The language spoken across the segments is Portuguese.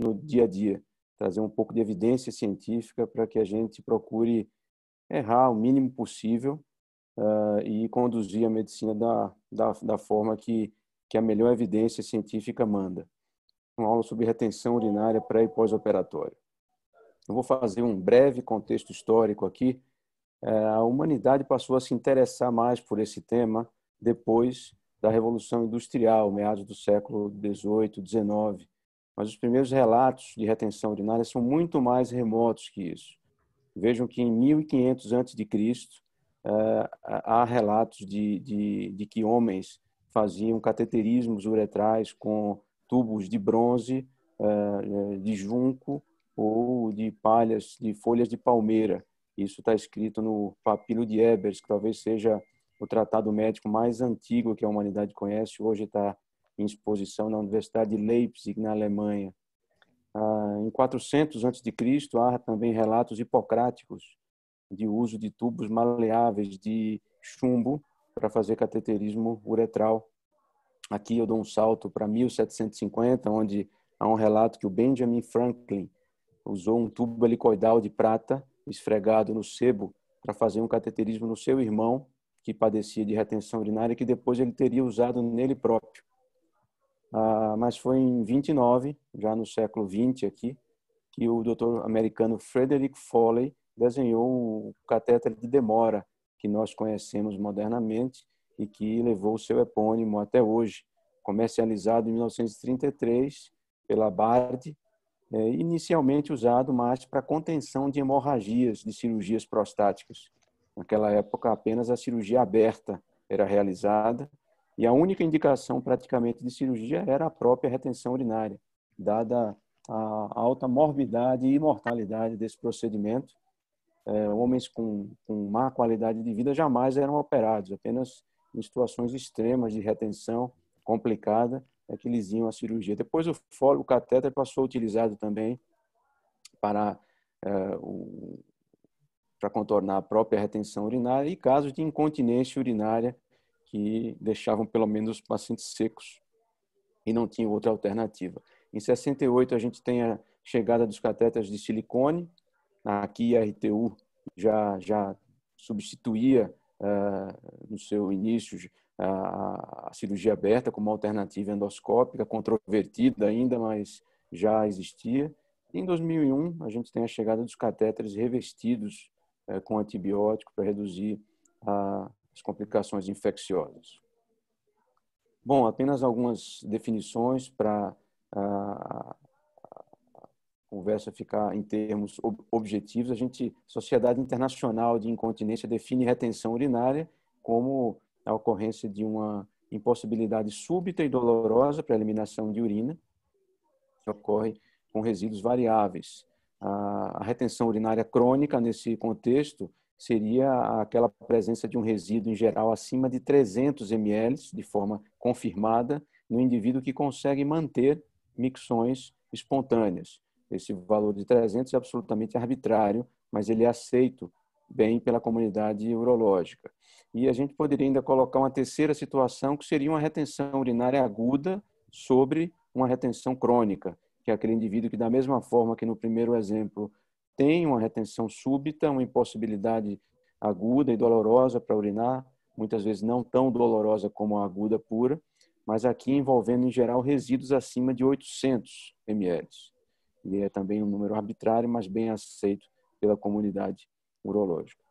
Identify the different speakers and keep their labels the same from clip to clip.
Speaker 1: no dia a dia, trazer um pouco de evidência científica para que a gente procure errar o mínimo possível uh, e conduzir a medicina da, da, da forma que, que a melhor evidência científica manda. Uma aula sobre retenção urinária pré e pós-operatório. Eu vou fazer um breve contexto histórico aqui. É, a humanidade passou a se interessar mais por esse tema depois da Revolução Industrial, meados do século XVIII, XIX, mas os primeiros relatos de retenção urinária são muito mais remotos que isso. Vejam que em 1500 a.C., eh, há relatos de, de, de que homens faziam cateterismos uretrais com tubos de bronze, eh, de junco ou de palhas, de folhas de palmeira. Isso está escrito no Papilo de Ebers, que talvez seja o tratado médico mais antigo que a humanidade conhece. Hoje está em exposição na Universidade de Leipzig, na Alemanha. Ah, em 400 a.C., há também relatos hipocráticos de uso de tubos maleáveis de chumbo para fazer cateterismo uretral. Aqui eu dou um salto para 1750, onde há um relato que o Benjamin Franklin usou um tubo helicoidal de prata esfregado no sebo para fazer um cateterismo no seu irmão, que padecia de retenção urinária, que depois ele teria usado nele próprio. Ah, mas foi em 29, já no século 20 aqui, que o doutor americano Frederick Foley desenhou o catéter de demora que nós conhecemos modernamente e que levou seu epônimo até hoje, comercializado em 1933 pela Bard, né, inicialmente usado mais para contenção de hemorragias de cirurgias prostáticas. Naquela época, apenas a cirurgia aberta era realizada e a única indicação praticamente de cirurgia era a própria retenção urinária, dada a alta morbidade e mortalidade desse procedimento. É, homens com, com má qualidade de vida jamais eram operados, apenas em situações extremas de retenção complicada é que eles iam à cirurgia. Depois o fólogo, o catéter passou a ser utilizado também para, é, o, para contornar a própria retenção urinária e casos de incontinência urinária que deixavam pelo menos os pacientes secos e não tinham outra alternativa. Em 68 a gente tem a chegada dos catéteres de silicone, aqui a RTU já já substituía uh, no seu início a, a cirurgia aberta como alternativa endoscópica, controvertida ainda, mas já existia. Em 2001, a gente tem a chegada dos catéteres revestidos eh, com antibiótico para reduzir a, as complicações infecciosas. Bom, apenas algumas definições para ah, a conversa ficar em termos objetivos. A gente, Sociedade Internacional de Incontinência define retenção urinária como a ocorrência de uma impossibilidade súbita e dolorosa para a eliminação de urina, que ocorre com resíduos variáveis. A retenção urinária crônica, nesse contexto, seria aquela presença de um resíduo em geral acima de 300 ml, de forma confirmada, no indivíduo que consegue manter micções espontâneas. Esse valor de 300 é absolutamente arbitrário, mas ele é aceito bem pela comunidade urológica. E a gente poderia ainda colocar uma terceira situação, que seria uma retenção urinária aguda sobre uma retenção crônica, que é aquele indivíduo que, da mesma forma que no primeiro exemplo tem uma retenção súbita, uma impossibilidade aguda e dolorosa para urinar, muitas vezes não tão dolorosa como a aguda pura, mas aqui envolvendo em geral resíduos acima de 800 ml. E é também um número arbitrário, mas bem aceito pela comunidade urológica.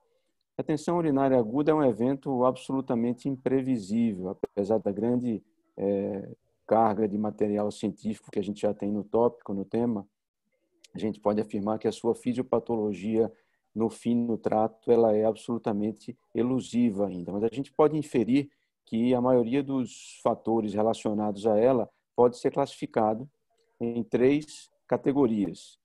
Speaker 1: A tensão urinária aguda é um evento absolutamente imprevisível, apesar da grande é, carga de material científico que a gente já tem no tópico, no tema, a gente pode afirmar que a sua fisiopatologia no fim no trato ela é absolutamente elusiva ainda, mas a gente pode inferir que a maioria dos fatores relacionados a ela pode ser classificado em três categorias.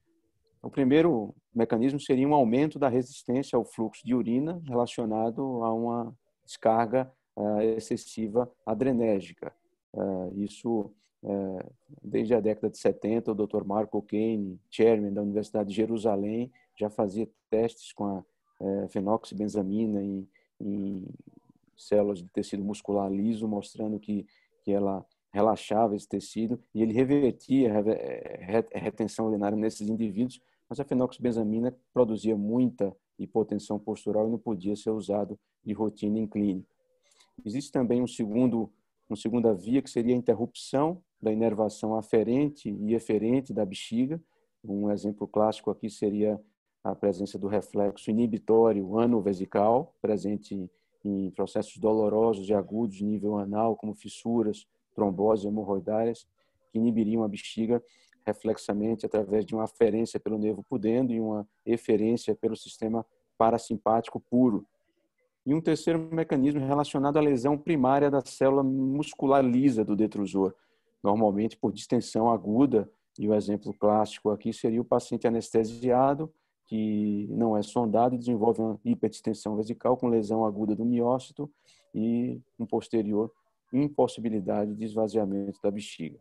Speaker 1: O primeiro mecanismo seria um aumento da resistência ao fluxo de urina relacionado a uma descarga eh, excessiva adrenérgica. Eh, isso é, desde a década de 70, o Dr. Marco Kane, chairman da Universidade de Jerusalém, já fazia testes com a é, fenoxibenzamina em, em células de tecido muscular liso, mostrando que, que ela relaxava esse tecido e ele revertia a é, retenção urinária nesses indivíduos, mas a fenoxibenzamina produzia muita hipotensão postural e não podia ser usado de rotina em clínica. Existe também um segundo, uma segunda via que seria a interrupção da inervação aferente e eferente da bexiga. Um exemplo clássico aqui seria a presença do reflexo inibitório anovesical, presente em processos dolorosos e agudos de nível anal, como fissuras, trombose, hemorroidárias, que inibiriam a bexiga reflexamente através de uma aferência pelo nervo pudendo e uma eferência pelo sistema parasimpático puro. E um terceiro mecanismo relacionado à lesão primária da célula muscular lisa do detrusor, normalmente por distensão aguda, e o exemplo clássico aqui seria o paciente anestesiado, que não é sondado e desenvolve uma hipertensão vesical com lesão aguda do miócito e um posterior impossibilidade de esvaziamento da bexiga.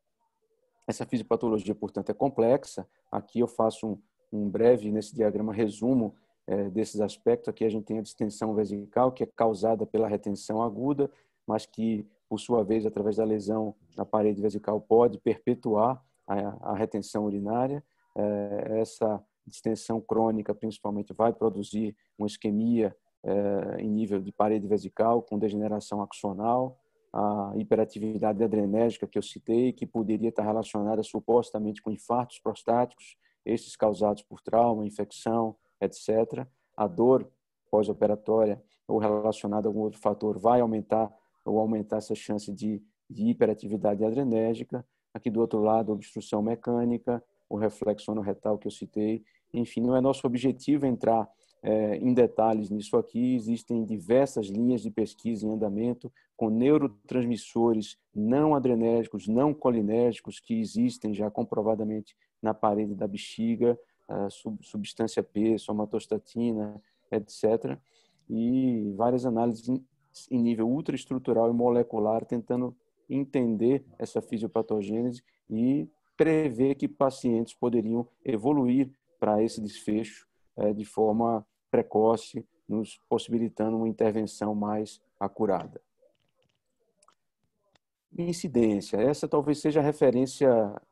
Speaker 1: Essa fisiopatologia, portanto, é complexa. Aqui eu faço um, um breve, nesse diagrama, resumo é, desses aspectos. Aqui a gente tem a distensão vesical, que é causada pela retenção aguda, mas que por sua vez, através da lesão na parede vesical, pode perpetuar a, a retenção urinária. É, essa distensão crônica, principalmente, vai produzir uma isquemia é, em nível de parede vesical, com degeneração axonal, a hiperatividade adrenérgica que eu citei, que poderia estar relacionada supostamente com infartos prostáticos, esses causados por trauma, infecção, etc. A dor pós-operatória ou relacionada a algum outro fator vai aumentar ou aumentar essa chance de, de hiperatividade adrenérgica. Aqui do outro lado, obstrução mecânica, o reflexo anorretal que eu citei. Enfim, não é nosso objetivo entrar é, em detalhes nisso aqui. Existem diversas linhas de pesquisa em andamento com neurotransmissores não adrenérgicos, não colinérgicos, que existem já comprovadamente na parede da bexiga, substância P, somatostatina, etc. E várias análises em nível ultraestrutural e molecular, tentando entender essa fisiopatogênese e prever que pacientes poderiam evoluir para esse desfecho é, de forma precoce, nos possibilitando uma intervenção mais acurada. Incidência. Essa talvez seja a referência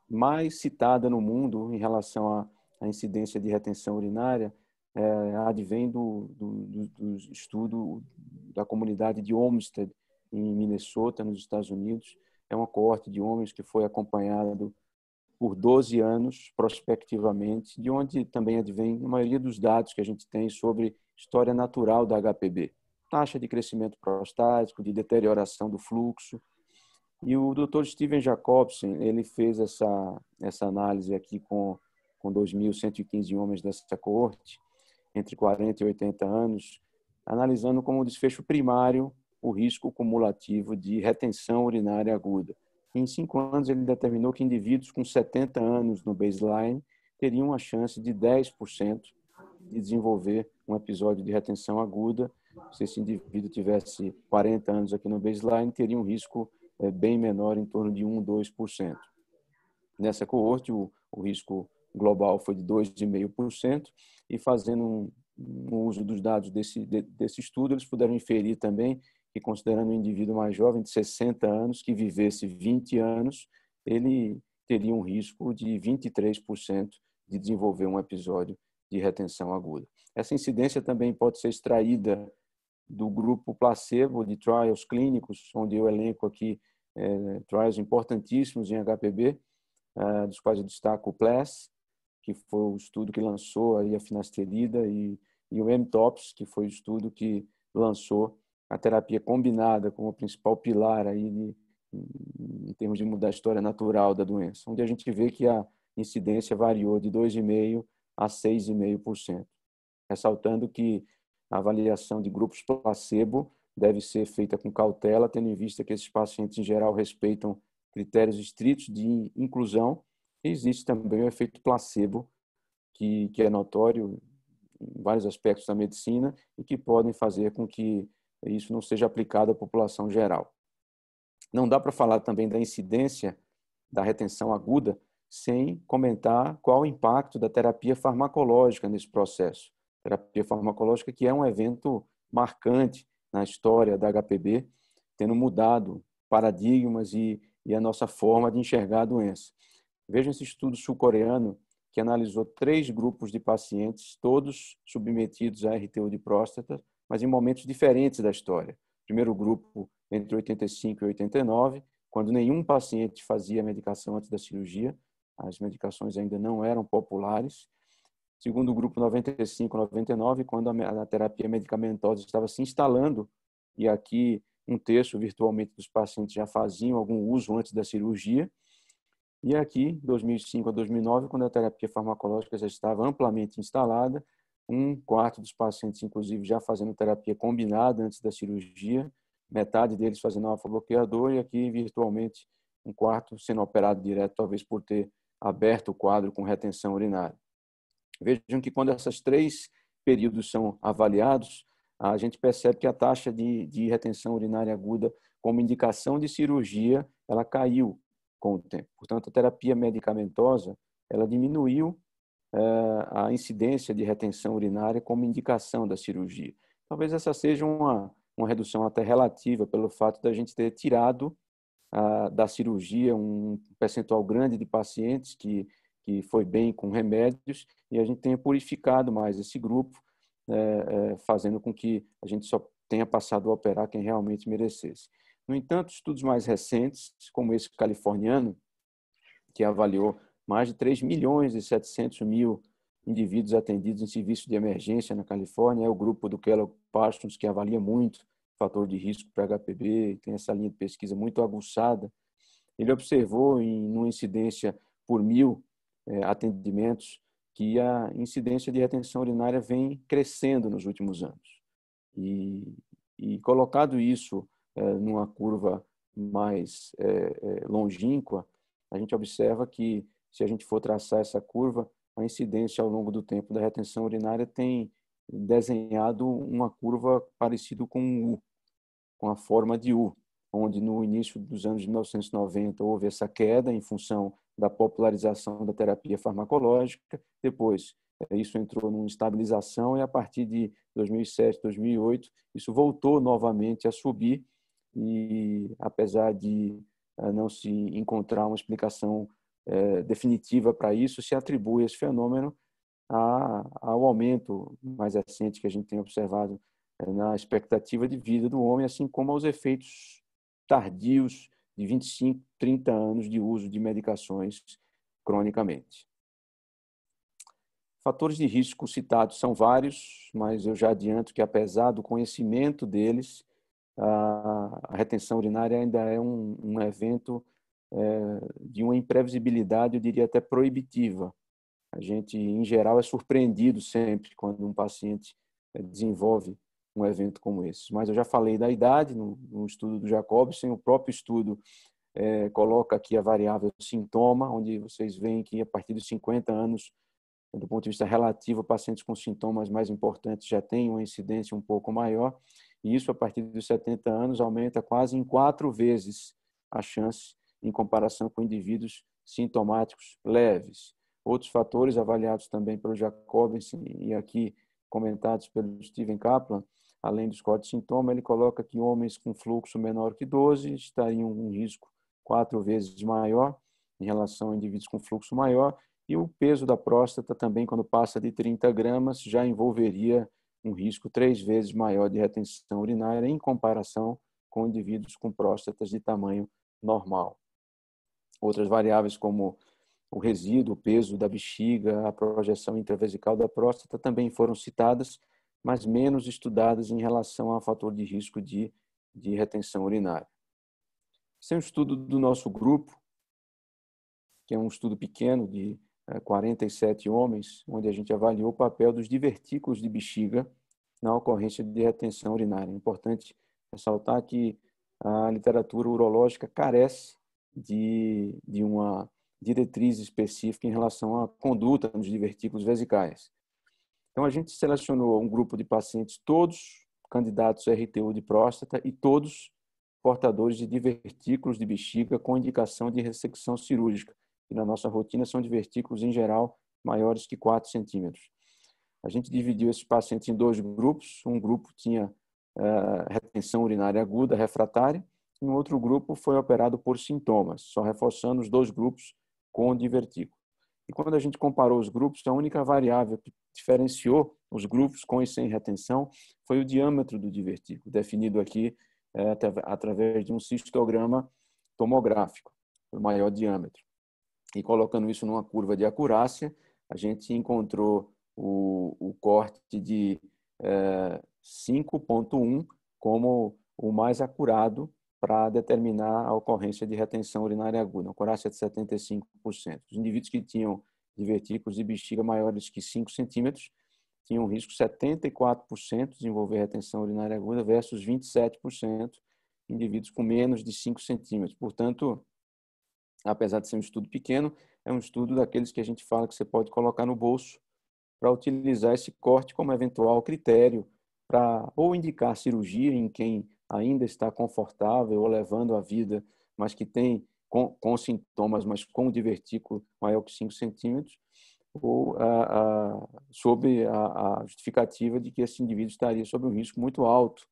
Speaker 1: mais citada no mundo em relação à, à incidência de retenção urinária, é, advém do, do, do, estudo da comunidade de Olmsted, em Minnesota, nos Estados Unidos. É uma coorte de homens que foi acompanhado por 12 anos, prospectivamente, de onde também advém a maioria dos dados que a gente tem sobre história natural da HPB. Taxa de crescimento prostático, de deterioração do fluxo. E o Dr. Steven Jacobsen, ele fez essa, essa análise aqui com, com 2.115 homens dessa coorte entre 40 e 80 anos, analisando como desfecho primário o risco cumulativo de retenção urinária aguda. Em cinco anos, ele determinou que indivíduos com 70 anos no baseline teriam a chance de 10% de desenvolver um episódio de retenção aguda. Se esse indivíduo tivesse 40 anos aqui no baseline, teria um risco eh, bem menor, em torno de 1, 2%. Nessa coorte, o, o risco global foi de 2,5%, e fazendo um, um, uso dos dados desse, de, desse estudo, eles puderam inferir também que, considerando um indivíduo mais jovem, de 60 anos, que vivesse 20 anos, ele teria um risco de 23% de desenvolver um episódio de retenção aguda. Essa incidência também pode ser extraída do grupo placebo de trials clínicos, onde eu elenco aqui é, trials importantíssimos em HPB, uh, ah, dos quais eu destaco o PLAS, que foi o estudo que lançou aí a finasterida e, e o MTOPS, que foi o estudo que lançou a terapia combinada como principal pilar aí de, em termos de mudar a história natural da doença, onde a gente vê que a incidência variou de 2,5% a 6,5%, ressaltando que a avaliação de grupos placebo deve ser feita com cautela, tendo em vista que esses pacientes, em geral, respeitam critérios estritos de inclusão existe também o efeito placebo, que, que é notório em vários aspectos da medicina e que podem fazer com que isso não seja aplicado à população geral. Não dá para falar também da incidência da retenção aguda sem comentar qual o impacto da terapia farmacológica nesse processo. Terapia farmacológica que é um evento marcante na história da HPB, tendo mudado paradigmas e, e a nossa forma de enxergar a doença. Vejam esse estudo sul-coreano que analisou três grupos de pacientes, todos submetidos a RTU de próstata, mas em momentos diferentes da história. Primeiro grupo entre 85 e 89, quando nenhum paciente fazia medicação antes da cirurgia, as medicações ainda não eram populares. Segundo grupo 95, 99, quando a terapia medicamentosa estava se instalando, e aqui um terço virtualmente dos pacientes já faziam algum uso antes da cirurgia. E aqui, 2005 a 2009, quando a terapia farmacológica já estava amplamente instalada, um quarto dos pacientes, inclusive, já fazendo terapia combinada antes da cirurgia, metade deles fazendo alfa-bloqueador, e aqui, virtualmente, um quarto sendo operado direto, talvez por ter aberto o quadro com retenção urinária. Vejam que quando esses três períodos são avaliados, a gente percebe que a taxa de, de retenção urinária aguda como indicação de cirurgia, ela caiu com o tempo. Portanto, a terapia medicamentosa ela diminuiu eh, a incidência de retenção urinária como indicação da cirurgia. Talvez essa seja uma, uma redução até relativa pelo fato da gente ter tirado ah, da cirurgia um percentual grande de pacientes que, que foi bem com remédios e a gente tenha purificado mais esse grupo, eh, eh, fazendo com que a gente só tenha passado a operar quem realmente merecesse. No entanto, estudos mais recentes, como esse californiano, que avaliou mais de 3 milhões e 700 mil indivíduos atendidos em serviço de emergência na Califórnia, é o grupo do Kellogg Parsons que avalia muito fator de risco para HPB, tem essa linha de pesquisa muito aguçada. Ele observou em uma incidência por mil eh, atendimentos que a incidência de retenção urinária vem crescendo nos últimos anos. E, e colocado isso eh, numa curva mais eh, eh, longínqua, a gente observa que, se a gente for traçar essa curva, a incidência ao longo do tempo da retenção urinária tem desenhado uma curva parecida com um U, com a forma de U, onde no início dos anos de 1990 houve essa queda em função da popularização da terapia farmacológica, depois isso entrou numa estabilização e a partir de 2007, 2008, isso voltou novamente a subir e apesar de eh, não se encontrar uma explicação eh, definitiva para isso, se atribui esse fenômeno ao aumento mais recente que a gente tem observado eh, na expectativa de vida do homem, assim como aos efeitos tardios de 25, 30 anos de uso de medicações cronicamente. Fatores de risco citados são vários, mas eu já adianto que, apesar do conhecimento deles, a, retenção urinária ainda é um, um evento é, de uma imprevisibilidade, eu diria até proibitiva. A gente, em geral, é surpreendido sempre quando um paciente é, desenvolve um evento como esse. Mas eu já falei da idade, no, no estudo do Jacobson, o próprio estudo é, coloca aqui a variável sintoma, onde vocês veem que a partir dos 50 anos, do ponto de vista relativo, pacientes com sintomas mais importantes já têm uma incidência um pouco maior. E isso, a partir dos 70 anos, aumenta quase em quatro vezes a chance em comparação com indivíduos sintomáticos leves. Outros fatores avaliados também pelo Jacobson e aqui comentados pelo Steven Kaplan, além dos cortes sintoma, ele coloca que homens com fluxo menor que 12 estariam um risco quatro vezes maior em relação a indivíduos com fluxo maior, e o peso da próstata também, quando passa de 30 gramas, já envolveria um risco três vezes maior de retenção urinária em comparação com indivíduos com próstatas de tamanho normal. Outras variáveis, como o resíduo, o peso da bexiga, a projeção intravesical da próstata, também foram citadas, mas menos estudadas em relação ao fator de risco de, de retenção urinária. Esse é um estudo do nosso grupo, que é um estudo pequeno de 47 é, homens, onde a gente avaliou o papel dos divertículos de bexiga na ocorrência de retenção urinária. É importante ressaltar que a literatura urológica carece de, de uma diretriz específica em relação à conduta nos divertículos vesicais. Então, a gente selecionou um grupo de pacientes, todos candidatos a RTU de próstata e todos portadores de divertículos de bexiga com indicação de ressecção cirúrgica, na nossa rotina são de vertículos, em geral, maiores que 4 centímetros. A gente dividiu esses pacientes em dois grupos. Um grupo tinha uh, retenção urinária aguda, refratária, e um outro grupo foi operado por sintomas, só reforçando os dois grupos com divertículo. E quando a gente comparou os grupos, a única variável que diferenciou os grupos com e sem retenção foi o diâmetro do divertículo, definido aqui eh, através de um cistograma tomográfico, o maior diâmetro e colocando isso numa curva de acurácia, a gente encontrou o, o corte de 5.1 eh, como o mais acurado para determinar a ocorrência de retenção urinária aguda, uma acurácia de 75%. Os indivíduos que tinham divertículos e bexiga maiores que 5 centímetros tinham risco 74% de desenvolver retenção urinária aguda versus 27% indivíduos com menos de 5 centímetros. Portanto, apesar de ser um estudo pequeno, é um estudo daqueles que a gente fala que você pode colocar no bolso para utilizar esse corte como eventual critério para ou indicar cirurgia em quem ainda está confortável ou levando a vida, mas que tem com, com sintomas, mas com divertículo maior que 5 centímetros, ou a, a, sob a, a justificativa de que esse indivíduo estaria sob um risco muito alto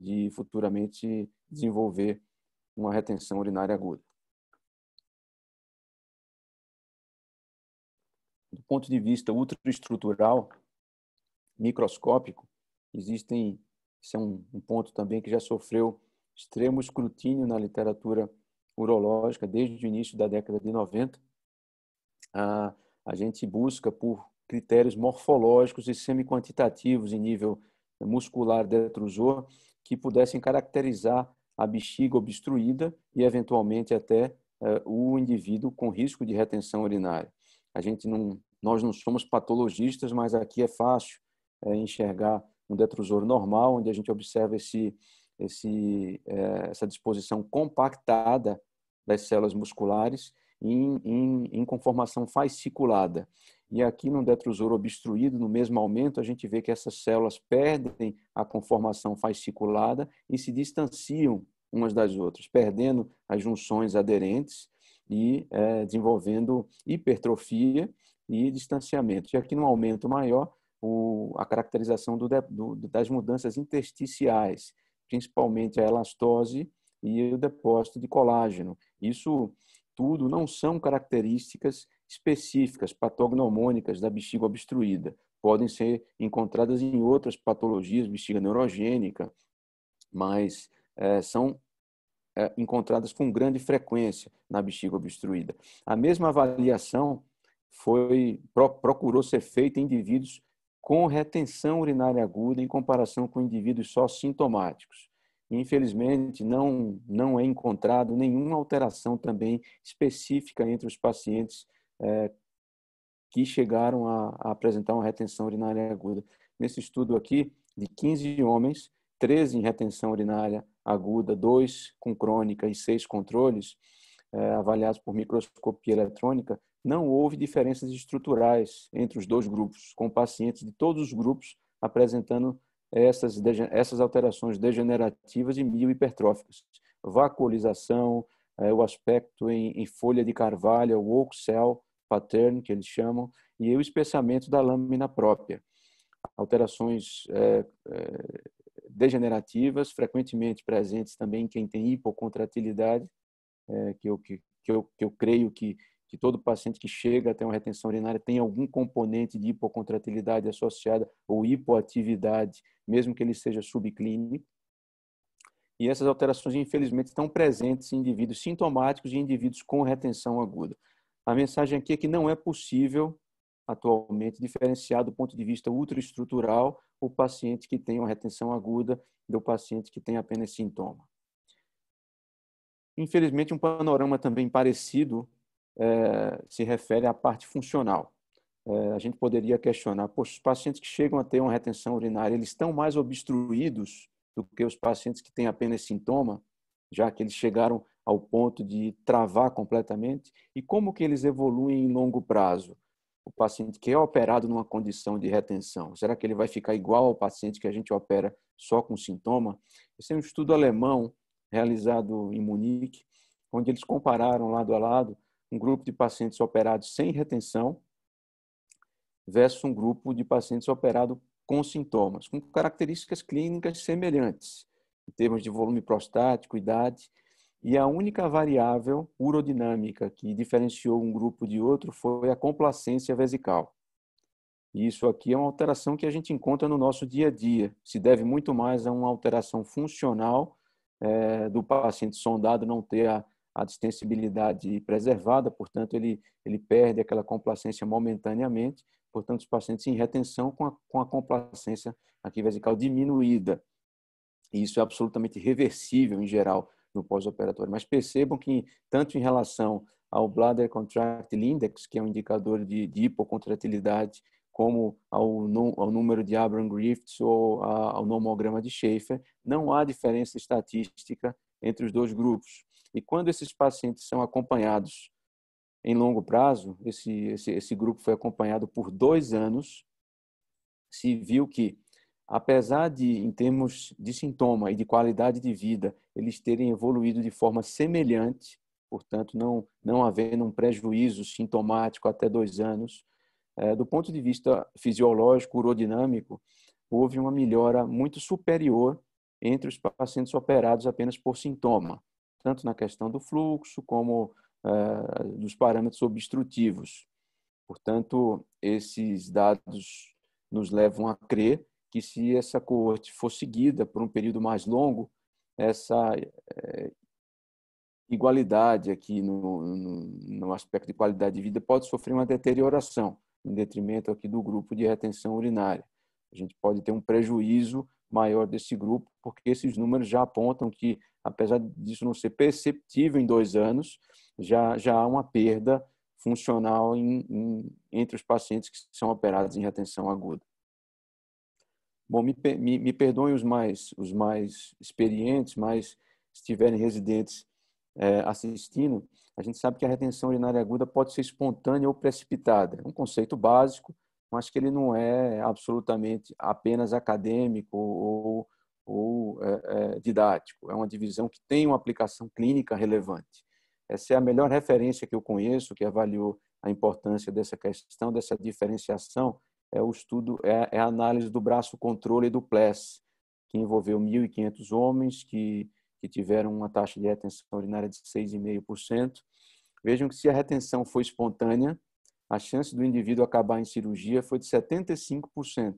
Speaker 1: de futuramente desenvolver uma retenção urinária aguda. ponto de vista ultraestrutural, microscópico, existem, isso é um, um ponto também que já sofreu extremo escrutínio na literatura urológica desde o início da década de 90. A, a gente busca por critérios morfológicos e semi-quantitativos em nível muscular detrusor que pudessem caracterizar a bexiga obstruída e, eventualmente, até uh, o indivíduo com risco de retenção urinária. A gente não, nós não somos patologistas, mas aqui é fácil é, enxergar um detrusor normal, onde a gente observa esse, esse, é, essa disposição compactada das células musculares em, em, em conformação fasciculada. E aqui, no detrusor obstruído, no mesmo aumento, a gente vê que essas células perdem a conformação fasciculada e se distanciam umas das outras, perdendo as junções aderentes e é, desenvolvendo hipertrofia e distanciamento. Já que no aumento maior, o, a caracterização do, do, das mudanças intersticiais, principalmente a elastose e o depósito de colágeno. Isso tudo não são características específicas patognomônicas da bexiga obstruída. Podem ser encontradas em outras patologias, bexiga neurogênica, mas é, são é, encontradas com grande frequência na bexiga obstruída. A mesma avaliação foi procurou ser feita em indivíduos com retenção urinária aguda em comparação com indivíduos só sintomáticos. infelizmente, não, não é encontrado nenhuma alteração também específica entre os pacientes é, que chegaram a, a apresentar uma retenção urinária aguda. Nesse estudo aqui, de 15 homens, 13 em retenção urinária aguda, 2 com crônica e 6 controles, é, avaliados por microscopia eletrônica, não houve diferenças estruturais entre os dois grupos, com pacientes de todos os grupos apresentando essas, essas alterações degenerativas e miohipertróficas. Vacuolização, é, eh, o aspecto em, em, folha de carvalho, o oak cell pattern, que eles chamam, e o espessamento da lâmina própria. Alterações é, é, degenerativas, frequentemente presentes também em quem tem hipocontratilidade, que, eu, que, que, eu, que eu creio que que todo paciente que chega até uma retenção urinária tem algum componente de hipocontratilidade associada ou hipoatividade, mesmo que ele seja subclínico. E essas alterações, infelizmente, estão presentes em indivíduos sintomáticos e indivíduos com retenção aguda. A mensagem aqui é que não é possível, atualmente, diferenciar do ponto de vista ultraestrutural o paciente que tem uma retenção aguda do paciente que tem apenas sintoma. Infelizmente, um panorama também parecido é, se refere à parte funcional. É, a gente poderia questionar, poxa, os pacientes que chegam a ter uma retenção urinária, eles estão mais obstruídos do que os pacientes que têm apenas sintoma, já que eles chegaram ao ponto de travar completamente? E como que eles evoluem em longo prazo? O paciente que é operado numa condição de retenção, será que ele vai ficar igual ao paciente que a gente opera só com sintoma? Esse é um estudo alemão realizado em Munique, onde eles compararam lado a lado um grupo de pacientes operados sem retenção versus um grupo de pacientes operado com sintomas, com características clínicas semelhantes, em termos de volume prostático, idade, e a única variável urodinâmica que diferenciou um grupo de outro foi a complacência vesical. E isso aqui é uma alteração que a gente encontra no nosso dia a dia, se deve muito mais a uma alteração funcional é, do paciente sondado não ter a a distensibilidade preservada, portanto, ele, ele perde aquela complacência momentaneamente, portanto, os pacientes em retenção com a, com a complacência aqui vesical diminuída. E isso é absolutamente reversível em geral no pós-operatório. Mas percebam que, tanto em relação ao Bladder Contractile Index, que é um indicador de, de hipocontratilidade, como ao, ao, número de Abram Griffiths ou ao nomograma de Schaefer, não há diferença estatística entre os dois grupos. E quando esses pacientes são acompanhados em longo prazo, esse, esse, esse grupo foi acompanhado por dois anos, se viu que, apesar de, em termos de sintoma e de qualidade de vida, eles terem evoluído de forma semelhante, portanto, não, não havendo um prejuízo sintomático até dois anos, é, do ponto de vista fisiológico, urodinâmico, houve uma melhora muito superior entre os pacientes operados apenas por sintoma tanto na questão do fluxo como é, dos parâmetros obstrutivos. Portanto, esses dados nos levam a crer que se essa coorte for seguida por um período mais longo, essa é, igualdade aqui no, no, no, aspecto de qualidade de vida pode sofrer uma deterioração, em detrimento aqui do grupo de retenção urinária. A gente pode ter um prejuízo maior desse grupo, porque esses números já apontam que, apesar disso não ser perceptível em dois anos, já, já há uma perda funcional em, em, entre os pacientes que são operados em retenção aguda. Bom, me, me, me perdoem os mais, os mais experientes, mas se tiverem residentes é, assistindo, a gente sabe que a retenção urinária aguda pode ser espontânea ou precipitada. É um conceito básico, mas então, que ele não é absolutamente apenas acadêmico ou, ou é, é, didático. É uma divisão que tem uma aplicação clínica relevante. Essa é a melhor referência que eu conheço que avaliou a importância dessa questão, dessa diferenciação, é o estudo, é, é a análise do braço controle do PLES, que envolveu 1.500 homens que, que tiveram uma taxa de retenção urinária de 6,5%. Vejam que se a retenção foi espontânea, a chance do indivíduo acabar em cirurgia foi de 75%.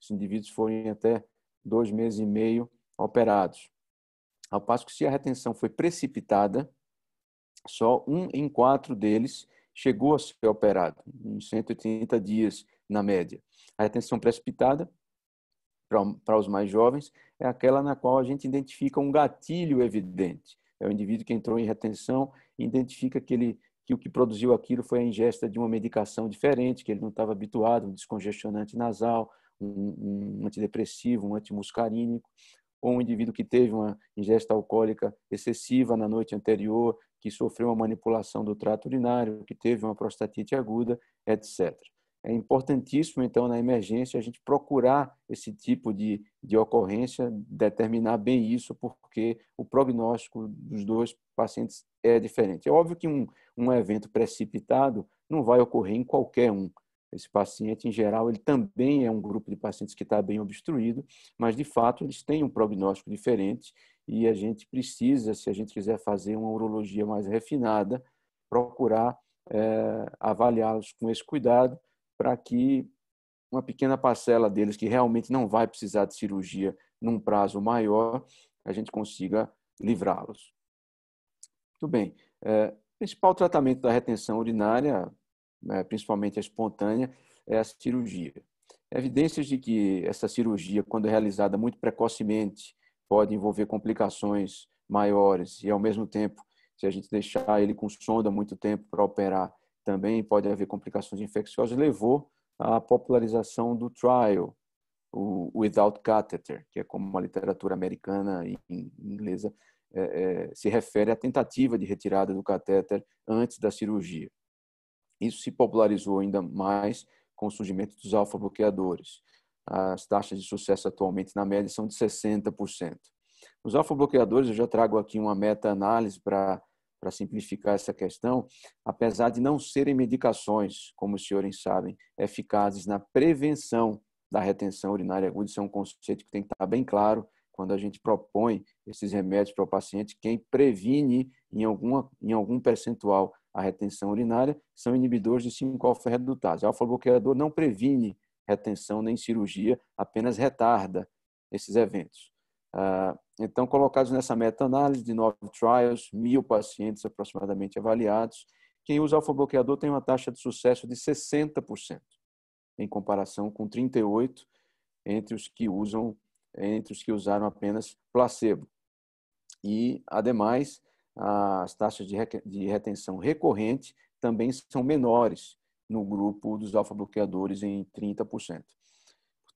Speaker 1: Os indivíduos foram até dois meses e meio operados. Ao passo que, se a retenção foi precipitada, só um em quatro deles chegou a ser operado, em 180 dias na média. A retenção precipitada, para os mais jovens, é aquela na qual a gente identifica um gatilho evidente. É o indivíduo que entrou em retenção e identifica que ele que o que produziu aquilo foi a ingesta de uma medicação diferente, que ele não estava habituado, um descongestionante nasal, um, um antidepressivo, um antimuscarínico, ou um indivíduo que teve uma ingesta alcoólica excessiva na noite anterior, que sofreu uma manipulação do trato urinário, que teve uma prostatite aguda, etc é importantíssimo, então, na emergência, a gente procurar esse tipo de, de ocorrência, determinar bem isso, porque o prognóstico dos dois pacientes é diferente. É óbvio que um, um evento precipitado não vai ocorrer em qualquer um. Esse paciente, em geral, ele também é um grupo de pacientes que está bem obstruído, mas, de fato, eles têm um prognóstico diferente e a gente precisa, se a gente quiser fazer uma urologia mais refinada, procurar é, avaliá-los com esse cuidado para que uma pequena parcela deles que realmente não vai precisar de cirurgia num prazo maior, a gente consiga livrá-los. Muito bem. É, principal tratamento da retenção urinária, é, principalmente a espontânea, é a cirurgia. Evidências de que essa cirurgia, quando realizada muito precocemente, pode envolver complicações maiores e, ao mesmo tempo, se a gente deixar ele com sonda muito tempo para operar, também pode haver complicações infecciosas, levou à popularização do trial, o without catheter, que é como a literatura americana e inglesa é, é, se refere à tentativa de retirada do catéter antes da cirurgia. Isso se popularizou ainda mais com o surgimento dos alfa-bloqueadores. As taxas de sucesso atualmente na média são de 60%. Os alfa-bloqueadores, eu já trago aqui uma meta-análise para para simplificar essa questão, apesar de não serem medicações, como os senhores sabem, eficazes na prevenção da retenção urinária aguda, isso é um conceito que tem que estar bem claro quando a gente propõe esses remédios para o paciente, quem previne em, alguma, em algum percentual a retenção urinária são inibidores de 5-alfa-redutase. Alfa-bloqueador não previne retenção nem cirurgia, apenas retarda esses eventos. Ah, então, colocados nessa meta-análise de nove trials, mil pacientes aproximadamente avaliados, quem usa alfa-bloqueador tem uma taxa de sucesso de 60%, em comparação com 38% entre os que usam, entre os que usaram apenas placebo. E, ademais, as taxas de retenção recorrente também são menores no grupo dos alfa-bloqueadores em 30%.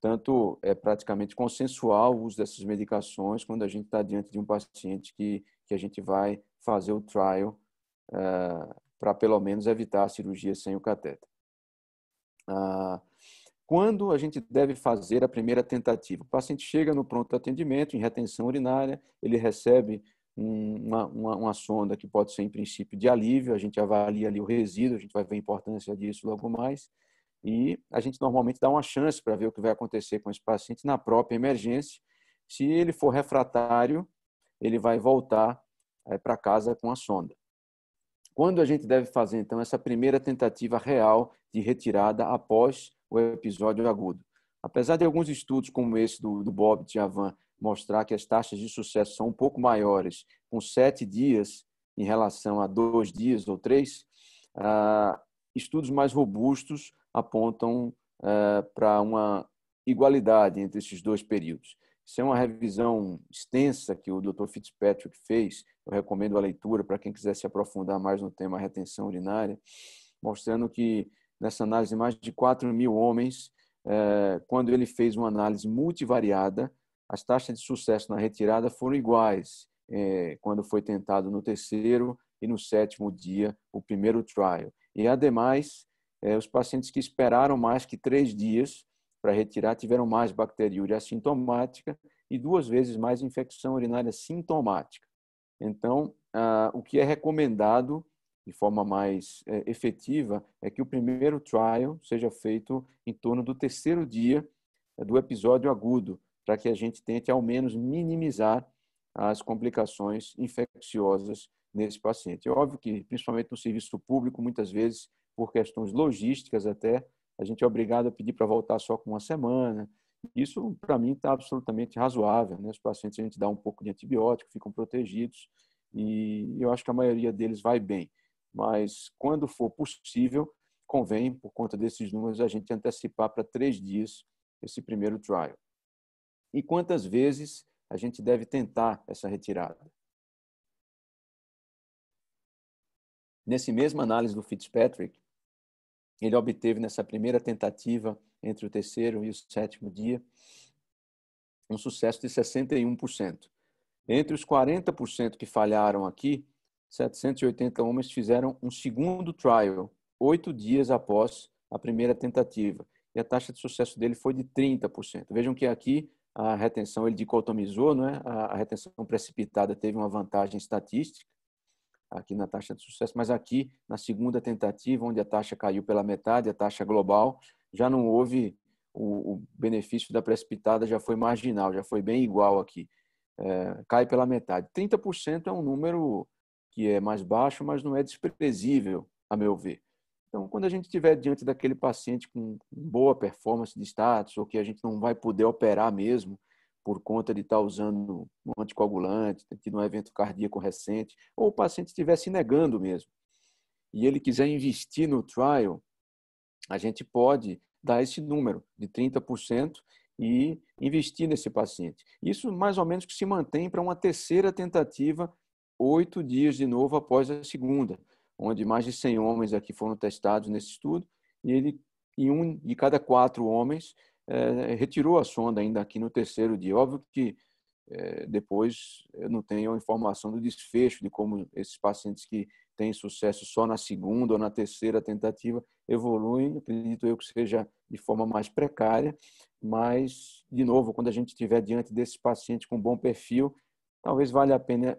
Speaker 1: Portanto, é praticamente consensual o uso dessas medicações quando a gente está diante de um paciente que, que a gente vai fazer o trial uh, eh, para pelo menos evitar a cirurgia sem o cateter. Uh, ah, quando a gente deve fazer a primeira tentativa? O paciente chega no pronto atendimento, em retenção urinária, ele recebe uma, uma, uma, sonda que pode ser, em princípio, de alívio, a gente avalia ali o resíduo, a gente vai ver a importância disso logo mais. E a gente normalmente dá uma chance para ver o que vai acontecer com esse paciente na própria emergência. Se ele for refratário, ele vai voltar é, para casa com a sonda. Quando a gente deve fazer, então, essa primeira tentativa real de retirada após o episódio agudo? Apesar de alguns estudos, como esse do, do Bob Tiavan, mostrar que as taxas de sucesso são um pouco maiores, com sete dias em relação a dois dias ou três, ah, estudos mais robustos apontam é, para uma igualdade entre esses dois períodos. Isso é uma revisão extensa que o Dr. Fitzpatrick fez. Eu recomendo a leitura para quem quiser se aprofundar mais no tema retenção urinária, mostrando que nessa análise mais de 4 mil homens, é, quando ele fez uma análise multivariada, as taxas de sucesso na retirada foram iguais é, quando foi tentado no terceiro e no sétimo dia o primeiro trial. E, ademais, é, os pacientes que esperaram mais que três dias para retirar tiveram mais bacteriúria assintomática e duas vezes mais infecção urinária sintomática. Então, ah, o que é recomendado de forma mais é, efetiva é que o primeiro trial seja feito em torno do terceiro dia é, do episódio agudo, para que a gente tente ao menos minimizar as complicações infecciosas nesse paciente. É óbvio que, principalmente no serviço público, muitas vezes por questões logísticas até, a gente é obrigado a pedir para voltar só com uma semana. Isso, para mim, está absolutamente razoável. Né? Os pacientes a gente dá um pouco de antibiótico, ficam protegidos e eu acho que a maioria deles vai bem. Mas, quando for possível, convém, por conta desses números, a gente antecipar para três dias esse primeiro trial. E quantas vezes a gente deve tentar essa retirada? Nesse mesmo análise do Fitzpatrick, ele obteve nessa primeira tentativa, entre o terceiro e o sétimo dia, um sucesso de 61%. Entre os 40% que falharam aqui, 780 homens fizeram um segundo trial, oito dias após a primeira tentativa. E a taxa de sucesso dele foi de 30%. Vejam que aqui a retenção, ele dicotomizou, não é? a retenção precipitada teve uma vantagem estatística, aqui na taxa de sucesso, mas aqui na segunda tentativa, onde a taxa caiu pela metade, a taxa global, já não houve o, o benefício da precipitada, já foi marginal, já foi bem igual aqui. É, cai pela metade. 30% é um número que é mais baixo, mas não é desprezível, a meu ver. Então, quando a gente estiver diante daquele paciente com boa performance de status, ou que a gente não vai poder operar mesmo, por conta de estar tá usando um anticoagulante, ter tido um evento cardíaco recente, ou o paciente estivesse negando mesmo, e ele quiser investir no trial, a gente pode dar esse número de 30% e investir nesse paciente. Isso mais ou menos que se mantém para uma terceira tentativa, oito dias de novo após a segunda, onde mais de 100 homens aqui foram testados nesse estudo, e ele e um de cada quatro homens é, retirou a sonda ainda aqui no terceiro dia. Óbvio que é, depois eu não tenho informação do desfecho de como esses pacientes que têm sucesso só na segunda ou na terceira tentativa evoluem. Acredito eu que seja de forma mais precária, mas, de novo, quando a gente estiver diante desse paciente com bom perfil, talvez valha a pena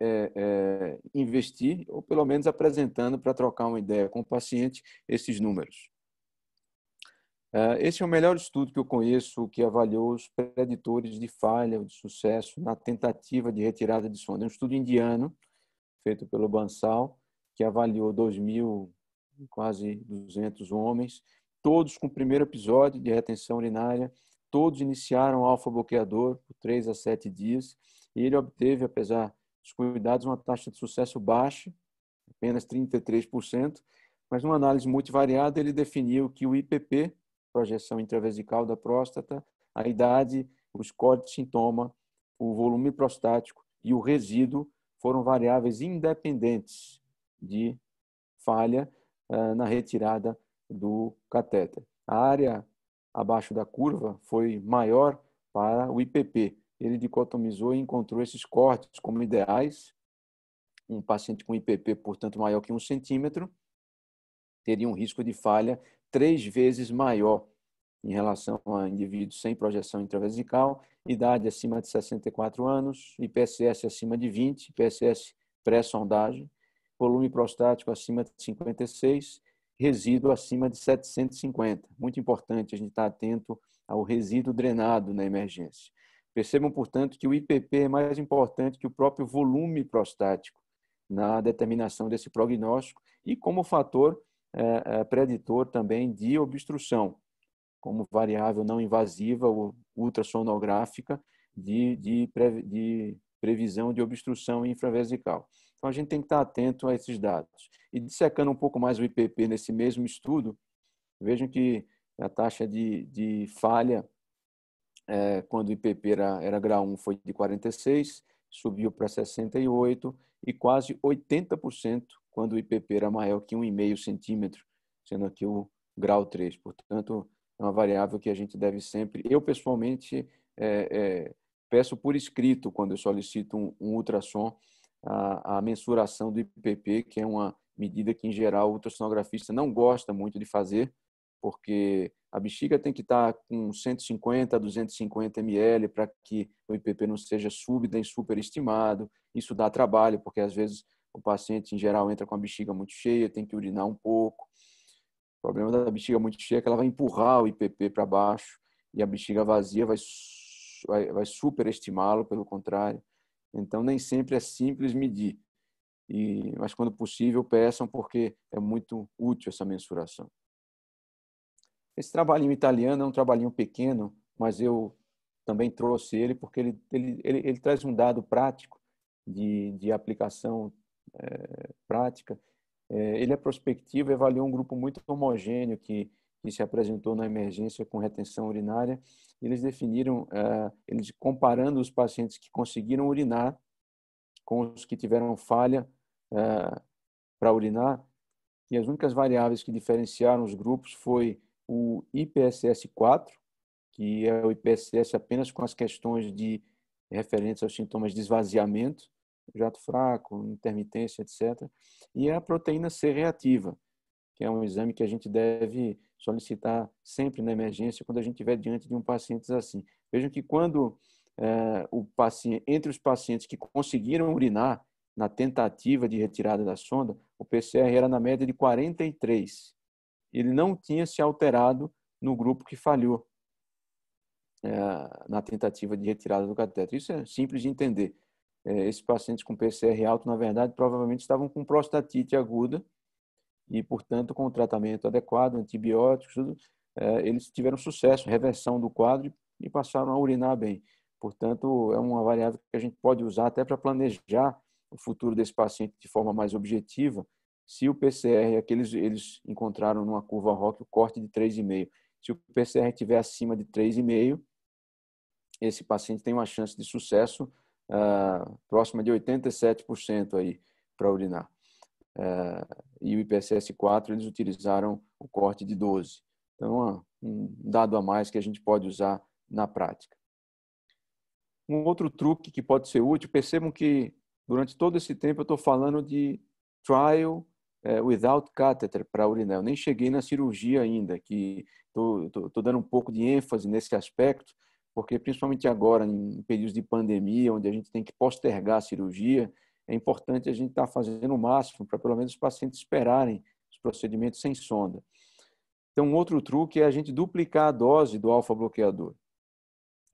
Speaker 1: é, é, investir, ou pelo menos apresentando para trocar uma ideia com o paciente esses números. Ah, esse é o melhor estudo que eu conheço que avaliou os preditores de falha ou de sucesso na tentativa de retirada de sonda. É um estudo indiano, feito pelo Bansal, que avaliou mil quase 200 homens, todos com o primeiro episódio de retenção urinária, todos iniciaram alfa-bloqueador por 3 a 7 dias, e ele obteve, apesar dos cuidados, uma taxa de sucesso baixa, apenas 33%, mas numa análise multivariada ele definiu que o IPP, projeção intravesical da próstata, a idade, os cortes de sintoma, o volume prostático e o resíduo foram variáveis independentes de falha eh, na retirada do catéter. A área abaixo da curva foi maior para o IPP. Ele dicotomizou e encontrou esses cortes como ideais. Um paciente com IPP, portanto, maior que um centímetro, teria um risco de falha três vezes maior em relação a indivíduos sem projeção intravesical, idade acima de 64 anos, IPSS acima de 20, IPSS pré-sondagem, volume prostático acima de 56, resíduo acima de 750. Muito importante a gente estar atento ao resíduo drenado na emergência. Percebam, portanto, que o IPP é mais importante que o próprio volume prostático na determinação desse prognóstico e como fator é, é, preditor também de obstrução, como variável não invasiva ou ultrassonográfica de, de, pre, de previsão de obstrução infravesical. Então, a gente tem que estar atento a esses dados. E dissecando um pouco mais o IPP nesse mesmo estudo, vejam que a taxa de, de falha, é, quando o IPP era, era grau 1, foi de 46, subiu para 68 e quase 80% quando o IPP era maior que 1,5 centímetro, sendo aqui o grau 3. Portanto, é uma variável que a gente deve sempre. Eu, pessoalmente, é, é, peço por escrito, quando eu solicito um, um ultrassom, a, a, mensuração do IPP, que é uma medida que, em geral, o ultrassonografista não gosta muito de fazer, porque a bexiga tem que estar tá com 150 a 250 ml para que o IPP não seja súbita e superestimado. Isso dá trabalho, porque às vezes o paciente, em geral, entra com a bexiga muito cheia, tem que urinar um pouco. O problema da bexiga muito cheia é que ela vai empurrar o IPP para baixo e a bexiga vazia vai, vai, vai superestimá-lo, pelo contrário. Então, nem sempre é simples medir. E, mas, quando possível, peçam, porque é muito útil essa mensuração. Esse trabalhinho italiano é um trabalhinho pequeno, mas eu também trouxe ele porque ele, ele, ele, ele traz um dado prático de, de aplicação é, prática, é, ele é prospectivo, avaliou um grupo muito homogêneo que, que se apresentou na emergência com retenção urinária. Eles definiram, é, eles comparando os pacientes que conseguiram urinar com os que tiveram falha é, para urinar, e as únicas variáveis que diferenciaram os grupos foi o IPSS-4, que é o IPSS apenas com as questões de referentes aos sintomas de esvaziamento, jato fraco, intermitência, etc. E a proteína C reativa, que é um exame que a gente deve solicitar sempre na emergência quando a gente estiver diante de um paciente assim. Vejam que quando é, o paciente, entre os pacientes que conseguiram urinar na tentativa de retirada da sonda, o PCR era na média de 43. Ele não tinha se alterado no grupo que falhou é, na tentativa de retirada do cateter. Isso é simples de entender. É, esses pacientes com PCR alto, na verdade, provavelmente estavam com prostatite aguda e, portanto, com o tratamento adequado, antibióticos, tudo, é, eles tiveram sucesso, reversão do quadro e passaram a urinar bem. Portanto, é uma variável que a gente pode usar até para planejar o futuro desse paciente de forma mais objetiva. Se o PCR, aqueles eles encontraram numa curva ROC o corte de 3,5. Se o PCR estiver acima de 3,5, esse paciente tem uma chance de sucesso uh, próxima de 87% aí para urinar. Uh, e o IPSS 4 eles utilizaram o corte de 12. Então, um dado a mais que a gente pode usar na prática. Um outro truque que pode ser útil, percebam que durante todo esse tempo eu estou falando de trial é, without catheter para urinar. Eu nem cheguei na cirurgia ainda, que estou dando um pouco de ênfase nesse aspecto, porque principalmente agora, em períodos de pandemia, onde a gente tem que postergar a cirurgia, é importante a gente estar tá fazendo o máximo para pelo menos os pacientes esperarem os procedimentos sem sonda. Então, um outro truque é a gente duplicar a dose do alfa-bloqueador.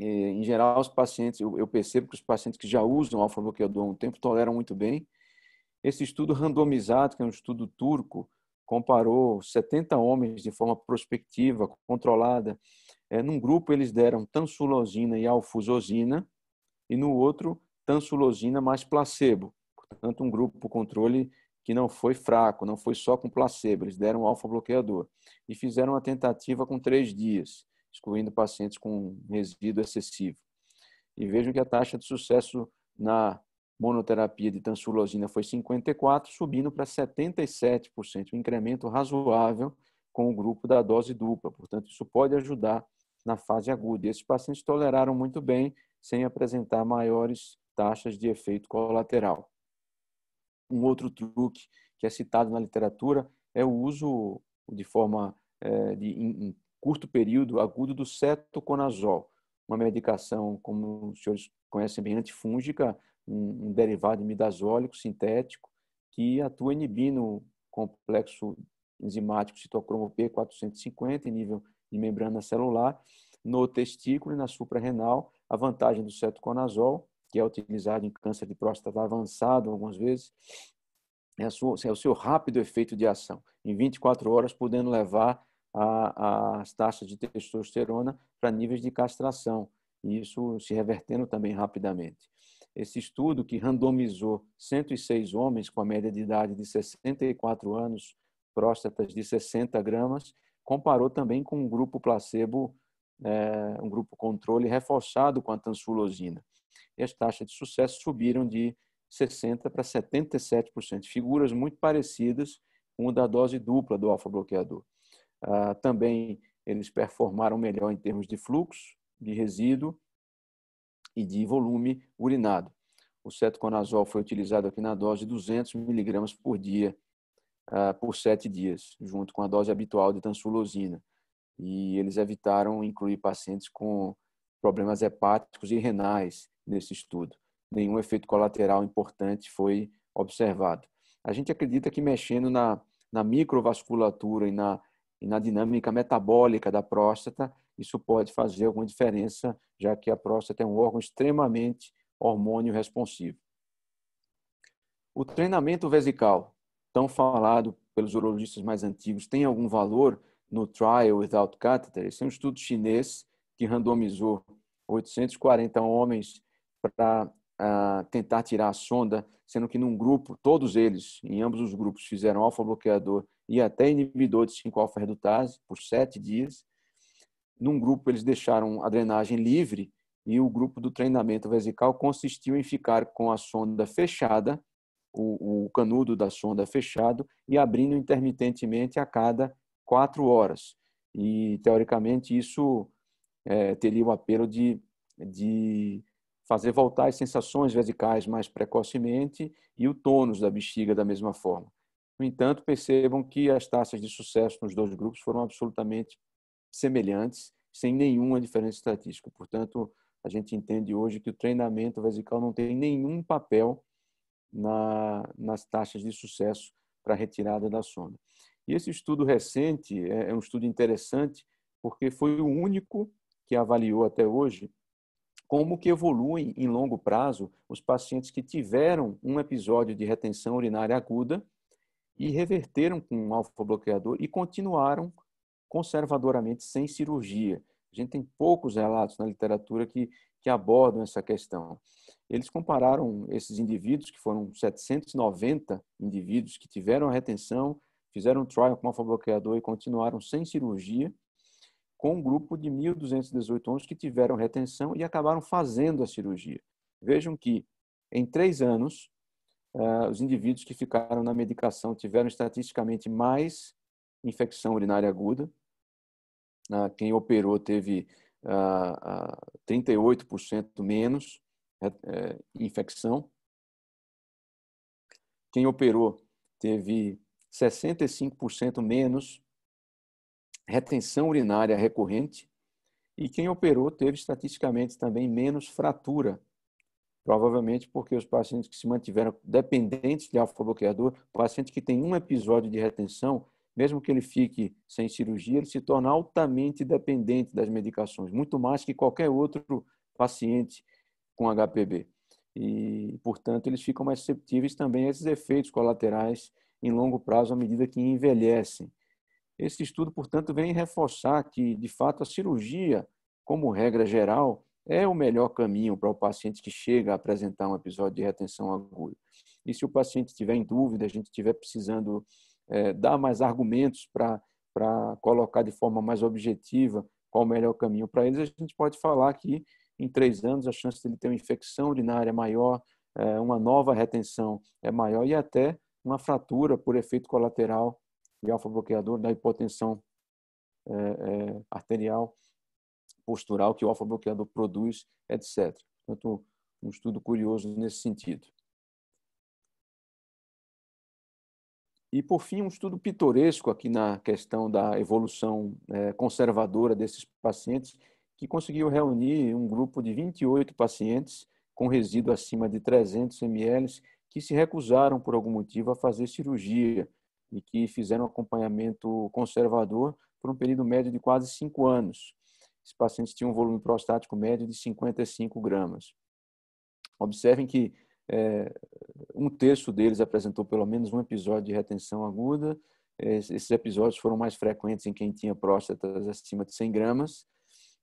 Speaker 1: É, em geral, os pacientes, eu percebo que os pacientes que já usam alfa-bloqueador há um tempo toleram muito bem. Esse estudo randomizado, que é um estudo turco, comparou 70 homens de forma prospectiva, controlada, é, num grupo eles deram tansulosina e alfusosina, e no outro, tansulosina mais placebo. Portanto, um grupo controle que não foi fraco, não foi só com placebo, eles deram alfa-bloqueador. E fizeram a tentativa com três dias, excluindo pacientes com resíduo excessivo. E vejam que a taxa de sucesso na monoterapia de tansulosina foi 54%, subindo para 77%, um incremento razoável com o grupo da dose dupla. Portanto, isso pode ajudar na fase aguda. E esses pacientes toleraram muito bem, sem apresentar maiores taxas de efeito colateral. Um outro truque que é citado na literatura é o uso de forma é, de, em, em, curto período agudo do cetoconazol, uma medicação, como os senhores conhecem bem, antifúngica, um, um derivado imidazólico sintético que atua inibindo o complexo enzimático citocromo P450 em nível de membrana celular, no testículo e na suprarrenal. A vantagem do cetoconazol, que é utilizado em câncer de próstata avançado algumas vezes, é, sua, é o seu rápido efeito de ação, em 24 horas, podendo levar a, a, as taxas de testosterona para níveis de castração, e isso se revertendo também rapidamente. Esse estudo, que randomizou 106 homens com a média de idade de 64 anos, próstatas de 60 gramas, comparou também com um grupo placebo, é, um grupo controle reforçado com a tansulosina. E as taxas de sucesso subiram de 60% para 77%, figuras muito parecidas com o da dose dupla do alfa-bloqueador. Ah, também eles performaram melhor em termos de fluxo, de resíduo e de volume urinado. O cetoconazol foi utilizado aqui na dose de 200 miligramas por dia uh, por sete dias, junto com a dose habitual de tansulosina. E eles evitaram incluir pacientes com problemas hepáticos e renais nesse estudo. Nenhum efeito colateral importante foi observado. A gente acredita que mexendo na, na microvasculatura e na, e na dinâmica metabólica da próstata, isso pode fazer alguma diferença, já que a próstata é um órgão extremamente hormônio responsivo. O treinamento vesical tão falado pelos urologistas mais antigos tem algum valor no Trial Without Catheter? Esse é um estudo chinês que randomizou 840 homens para uh, ah, tentar tirar a sonda, sendo que num grupo, todos eles, em ambos os grupos, fizeram alfa-bloqueador e até inibidor de 5-alfa-redutase por sete dias. Num grupo, eles deixaram a drenagem livre e o grupo do treinamento vesical consistiu em ficar com a sonda fechada o, o canudo da sonda fechado e abrindo intermitentemente a cada quatro horas. E, teoricamente, isso é, teria o apelo de, de fazer voltar as sensações vesicais mais precocemente e o tônus da bexiga da mesma forma. No entanto, percebam que as taxas de sucesso nos dois grupos foram absolutamente semelhantes, sem nenhuma diferença estatística. Portanto, a gente entende hoje que o treinamento vesical não tem nenhum papel na, nas taxas de sucesso para retirada da sonda. E esse estudo recente é, é um estudo interessante porque foi o único que avaliou até hoje como que evoluem em longo prazo os pacientes que tiveram um episódio de retenção urinária aguda e reverteram com um alfa-bloqueador e continuaram conservadoramente sem cirurgia. A gente tem poucos relatos na literatura que, que abordam essa questão eles compararam esses indivíduos, que foram 790 indivíduos que tiveram a retenção, fizeram trial com alfa-bloqueador e continuaram sem cirurgia, com um grupo de 1.218 homens que tiveram retenção e acabaram fazendo a cirurgia. Vejam que, em três anos, eh, os indivíduos que ficaram na medicação tiveram estatisticamente mais infecção urinária aguda. Né? Quem operou teve 38% ah, ah, menos é, é, infecção. Quem operou teve 65% menos retenção urinária recorrente e quem operou teve estatisticamente também menos fratura, provavelmente porque os pacientes que se mantiveram dependentes de alfa-bloqueador, paciente que tem um episódio de retenção, mesmo que ele fique sem cirurgia, ele se torna altamente dependente das medicações, muito mais que qualquer outro paciente com HPB. E, portanto, eles ficam mais susceptíveis também a esses efeitos colaterais em longo prazo à medida que envelhecem. Esse estudo, portanto, vem reforçar que, de fato, a cirurgia, como regra geral, é o melhor caminho para o paciente que chega a apresentar um episódio de retenção aguda. E se o paciente tiver em dúvida, a gente estiver precisando é, dar mais argumentos para, para colocar de forma mais objetiva qual o melhor caminho para eles, a gente pode falar que em três anos a chance dele ter uma infecção urinária é maior, é, uma nova retenção é maior e até uma fratura por efeito colateral de alfa-bloqueador da hipotensão é, arterial postural que o alfa-bloqueador produz, etc. Portanto, um estudo curioso nesse sentido. E, por fim, um estudo pitoresco aqui na questão da evolução conservadora desses pacientes, que conseguiu reunir um grupo de 28 pacientes com resíduo acima de 300 ml que se recusaram por algum motivo a fazer cirurgia e que fizeram acompanhamento conservador por um período médio de quase cinco anos. Esses pacientes tinham um volume prostático médio de 55 gramas. Observem que é, um terço deles apresentou pelo menos um episódio de retenção aguda. É, esses episódios foram mais frequentes em quem tinha próstatas acima de 100 gramas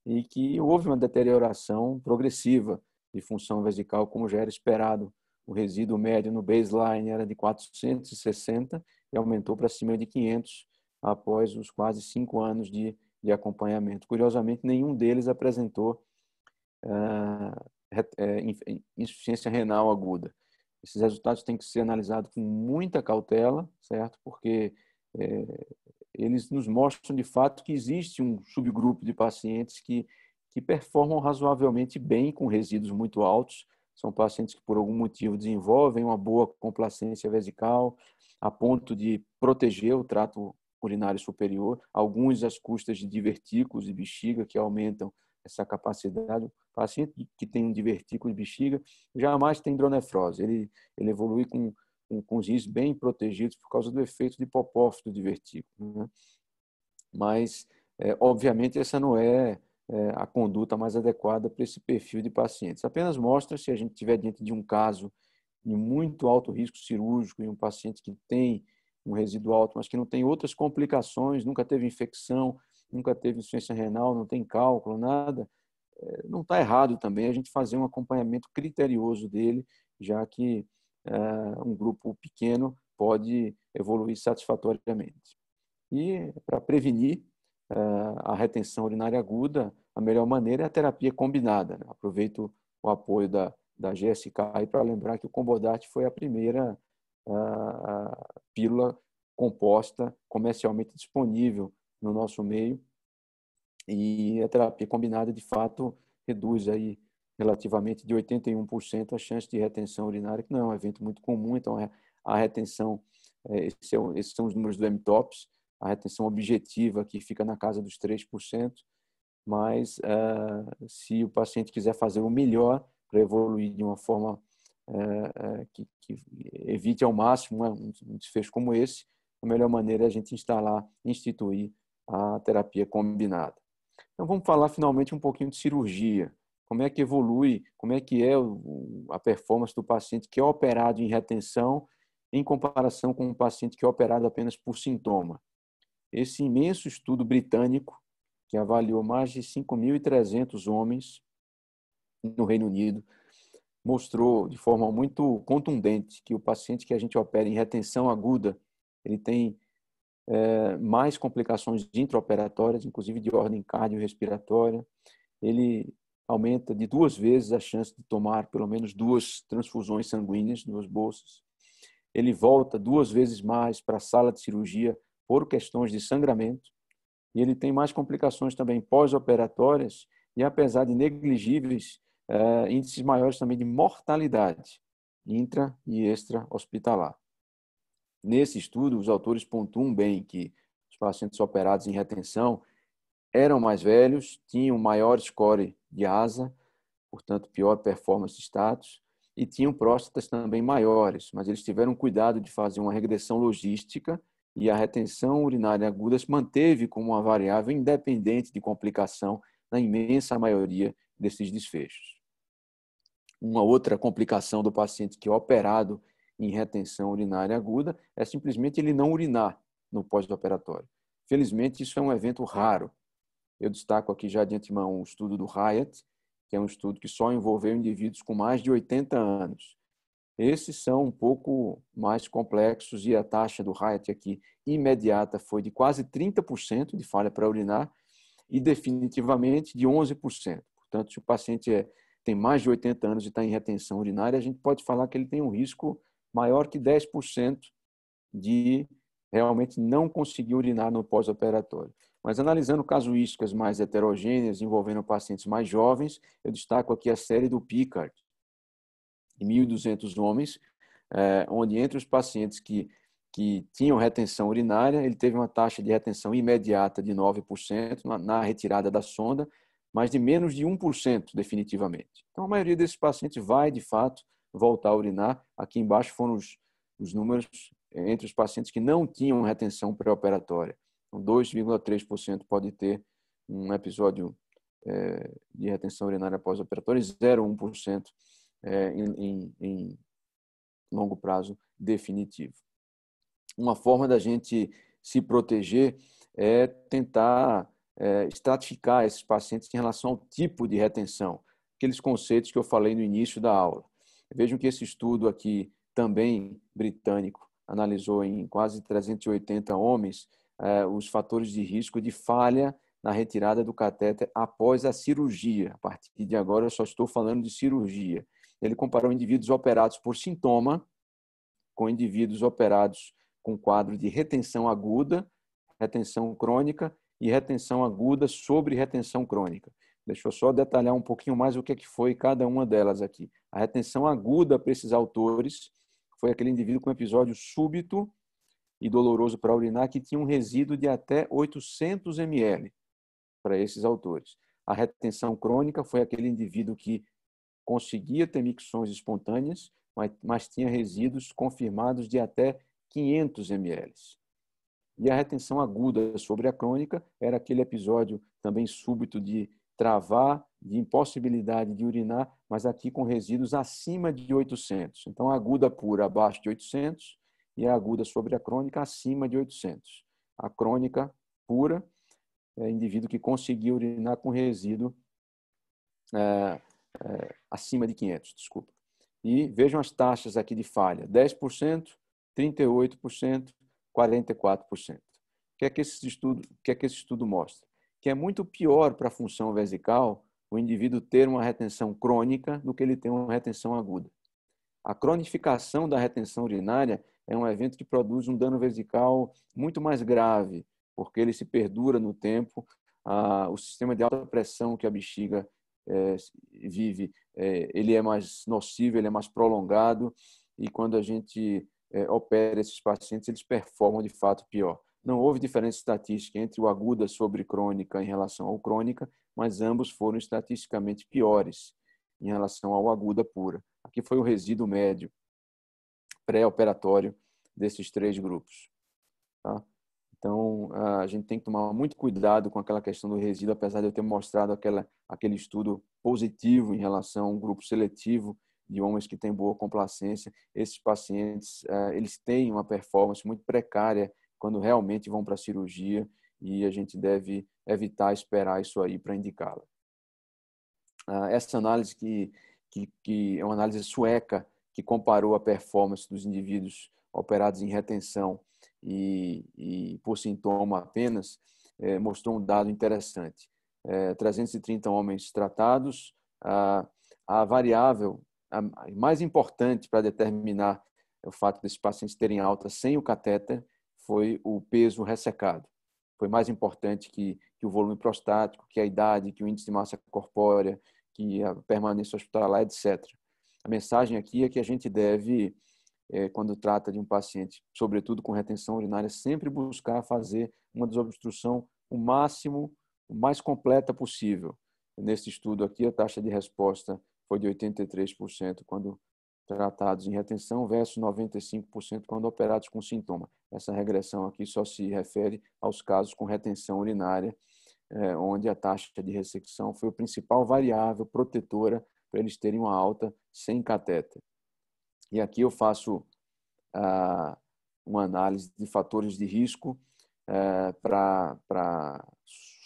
Speaker 1: e que houve uma deterioração progressiva de função vesical, como já era esperado. O resíduo médio no baseline era de 460 e aumentou para cima de 500 após os quase cinco anos de, de acompanhamento. Curiosamente, nenhum deles apresentou uh, insuficiência renal aguda. Esses resultados têm que ser analisados com muita cautela, certo? Porque é, eles nos mostram de fato que existe um subgrupo de pacientes que, que performam razoavelmente bem com resíduos muito altos. São pacientes que, por algum motivo, desenvolvem uma boa complacência vesical, a ponto de proteger o trato urinário superior, alguns às custas de divertículos e bexiga que aumentam essa capacidade. O paciente que tem um divertículo e bexiga jamais tem hidronefrose, ele, ele evolui com com os rins bem protegidos por causa do efeito de hipopófito divertículo. Né? Mas, é, obviamente, essa não é, é, a conduta mais adequada para esse perfil de pacientes. Apenas mostra se a gente tiver diante de um caso de muito alto risco cirúrgico e um paciente que tem um resíduo alto, mas que não tem outras complicações, nunca teve infecção, nunca teve insuficiência renal, não tem cálculo, nada, é, não está errado também a gente fazer um acompanhamento criterioso dele, já que eh, um grupo pequeno pode evoluir satisfatoriamente. E para prevenir eh, a retenção urinária aguda, a melhor maneira é a terapia combinada. Né? Aproveito o apoio da, da GSK para lembrar que o Combodart foi a primeira eh, a, a pílula composta comercialmente disponível no nosso meio. E a terapia combinada, de fato, reduz aí relativamente de 81% a chance de retenção urinária, que não é um evento muito comum, então é, a retenção, é, é esses são os números do MTOPS, a retenção objetiva que fica na casa dos 3%, mas se o paciente quiser fazer o melhor para evoluir de uma forma que, evite ao máximo né, um desfecho como esse, a melhor maneira é a gente instalar, instituir a terapia combinada. Então vamos falar finalmente um pouquinho de cirurgia como é que evolui, como é que é a performance do paciente que é operado em retenção em comparação com um paciente que é operado apenas por sintoma. Esse imenso estudo britânico, que avaliou mais de 5.300 homens no Reino Unido, mostrou de forma muito contundente que o paciente que a gente opera em retenção aguda, ele tem é, mais complicações intraoperatórias, inclusive de ordem cardiorrespiratória, ele aumenta de duas vezes a chance de tomar pelo menos duas transfusões sanguíneas, duas bolsas. Ele volta duas vezes mais para a sala de cirurgia por questões de sangramento. E ele tem mais complicações também pós-operatórias e, apesar de negligíveis, é, índices maiores também de mortalidade intra e extra hospitalar. Nesse estudo, os autores pontuam bem que os pacientes operados em retenção eram mais velhos, tinham maior score de asa, portanto, pior performance status, e tinham próstatas também maiores, mas eles tiveram cuidado de fazer uma regressão logística e a retenção urinária aguda se manteve como uma variável independente de complicação na imensa maioria desses desfechos. Uma outra complicação do paciente que é operado em retenção urinária aguda é simplesmente ele não urinar no pós-operatório. Felizmente, isso é um evento raro, eu destaco aqui já de antemão um estudo do Hyatt, que é um estudo que só envolveu indivíduos com mais de 80 anos. Esses são um pouco mais complexos e a taxa do Hyatt aqui imediata foi de quase 30% de falha para urinar e definitivamente de 11%. Portanto, se o paciente é, tem mais de 80 anos e está em retenção urinária, a gente pode falar que ele tem um risco maior que 10% de realmente não conseguir urinar no pós-operatório. Mas analisando casuísticas mais heterogêneas envolvendo pacientes mais jovens, eu destaco aqui a série do Picard, de 1.200 homens, eh, onde entre os pacientes que, que tinham retenção urinária, ele teve uma taxa de retenção imediata de 9% na, na retirada da sonda, mas de menos de 1% definitivamente. Então, a maioria desses pacientes vai, de fato, voltar a urinar. Aqui embaixo foram os, os números eh, entre os pacientes que não tinham retenção pré-operatória. Então, 2,3% pode ter um episódio é, de retenção urinária pós-operatória e 0,1% é, em, em longo prazo definitivo. Uma forma da gente se proteger é tentar é, estratificar esses pacientes em relação ao tipo de retenção, aqueles conceitos que eu falei no início da aula. Vejam que esse estudo aqui, também britânico, analisou em quase 380 homens é, os fatores de risco de falha na retirada do catéter após a cirurgia. A partir de agora, eu só estou falando de cirurgia. Ele comparou indivíduos operados por sintoma com indivíduos operados com quadro de retenção aguda, retenção crônica e retenção aguda sobre retenção crônica. Deixa eu só detalhar um pouquinho mais o que, é que foi cada uma delas aqui. A retenção aguda para esses autores foi aquele indivíduo com episódio súbito e doloroso para urinar que tinha um resíduo de até 800 ml para esses autores. A retenção crônica foi aquele indivíduo que conseguia ter micções espontâneas, mas, mas tinha resíduos confirmados de até 500 ml. E a retenção aguda sobre a crônica era aquele episódio também súbito de travar, de impossibilidade de urinar, mas aqui com resíduos acima de 800. Então, aguda pura abaixo de 800, e a aguda sobre a crônica acima de 800. A crônica pura é indivíduo que conseguiu urinar com resíduo é, é, acima de 500, desculpa. E vejam as taxas aqui de falha: 10%, 38%, 44%. O que é que esse estudo, que é que esse estudo mostra? Que é muito pior para a função vesical o indivíduo ter uma retenção crônica do que ele ter uma retenção aguda. A cronificação da retenção urinária é um evento que produz um dano vesical muito mais grave, porque ele se perdura no tempo. Ah, o sistema de alta pressão que a bexiga é, vive, é, ele é mais nocivo, ele é mais prolongado, e quando a gente é, opera esses pacientes, eles performam de fato pior. Não houve diferença estatística entre o aguda sobre crônica em relação ao crônica, mas ambos foram estatisticamente piores em relação ao aguda pura. Aqui foi o resíduo médio pré-operatório desses três grupos. Tá? Então, a gente tem que tomar muito cuidado com aquela questão do resíduo, apesar de eu ter mostrado aquela, aquele estudo positivo em relação a um grupo seletivo de homens que têm boa complacência. Esses pacientes, é, eles têm uma performance muito precária quando realmente vão para a cirurgia e a gente deve evitar esperar isso aí para indicá-la. Ah, essa análise que, que, que é uma análise sueca, que comparou a performance dos indivíduos operados em retenção e, e por sintoma apenas, é, mostrou um dado interessante. É, 330 homens tratados, a, a variável a mais importante para determinar o fato desses pacientes terem alta sem o catéter foi o peso ressecado. Foi mais importante que, que o volume prostático, que a idade, que o índice de massa corpórea, que a permanência hospitalar, etc. A mensagem aqui é que a gente deve, eh, quando trata de um paciente, sobretudo com retenção urinária, sempre buscar fazer uma desobstrução o máximo, o mais completa possível. Nesse estudo aqui, a taxa de resposta foi de 83% quando tratados em retenção versus 95% quando operados com sintoma. Essa regressão aqui só se refere aos casos com retenção urinária, eh, onde a taxa de ressecção foi o principal variável protetora para eles terem uma alta sem catéter. E aqui eu faço ah, uma análise de fatores de risco ah, eh, para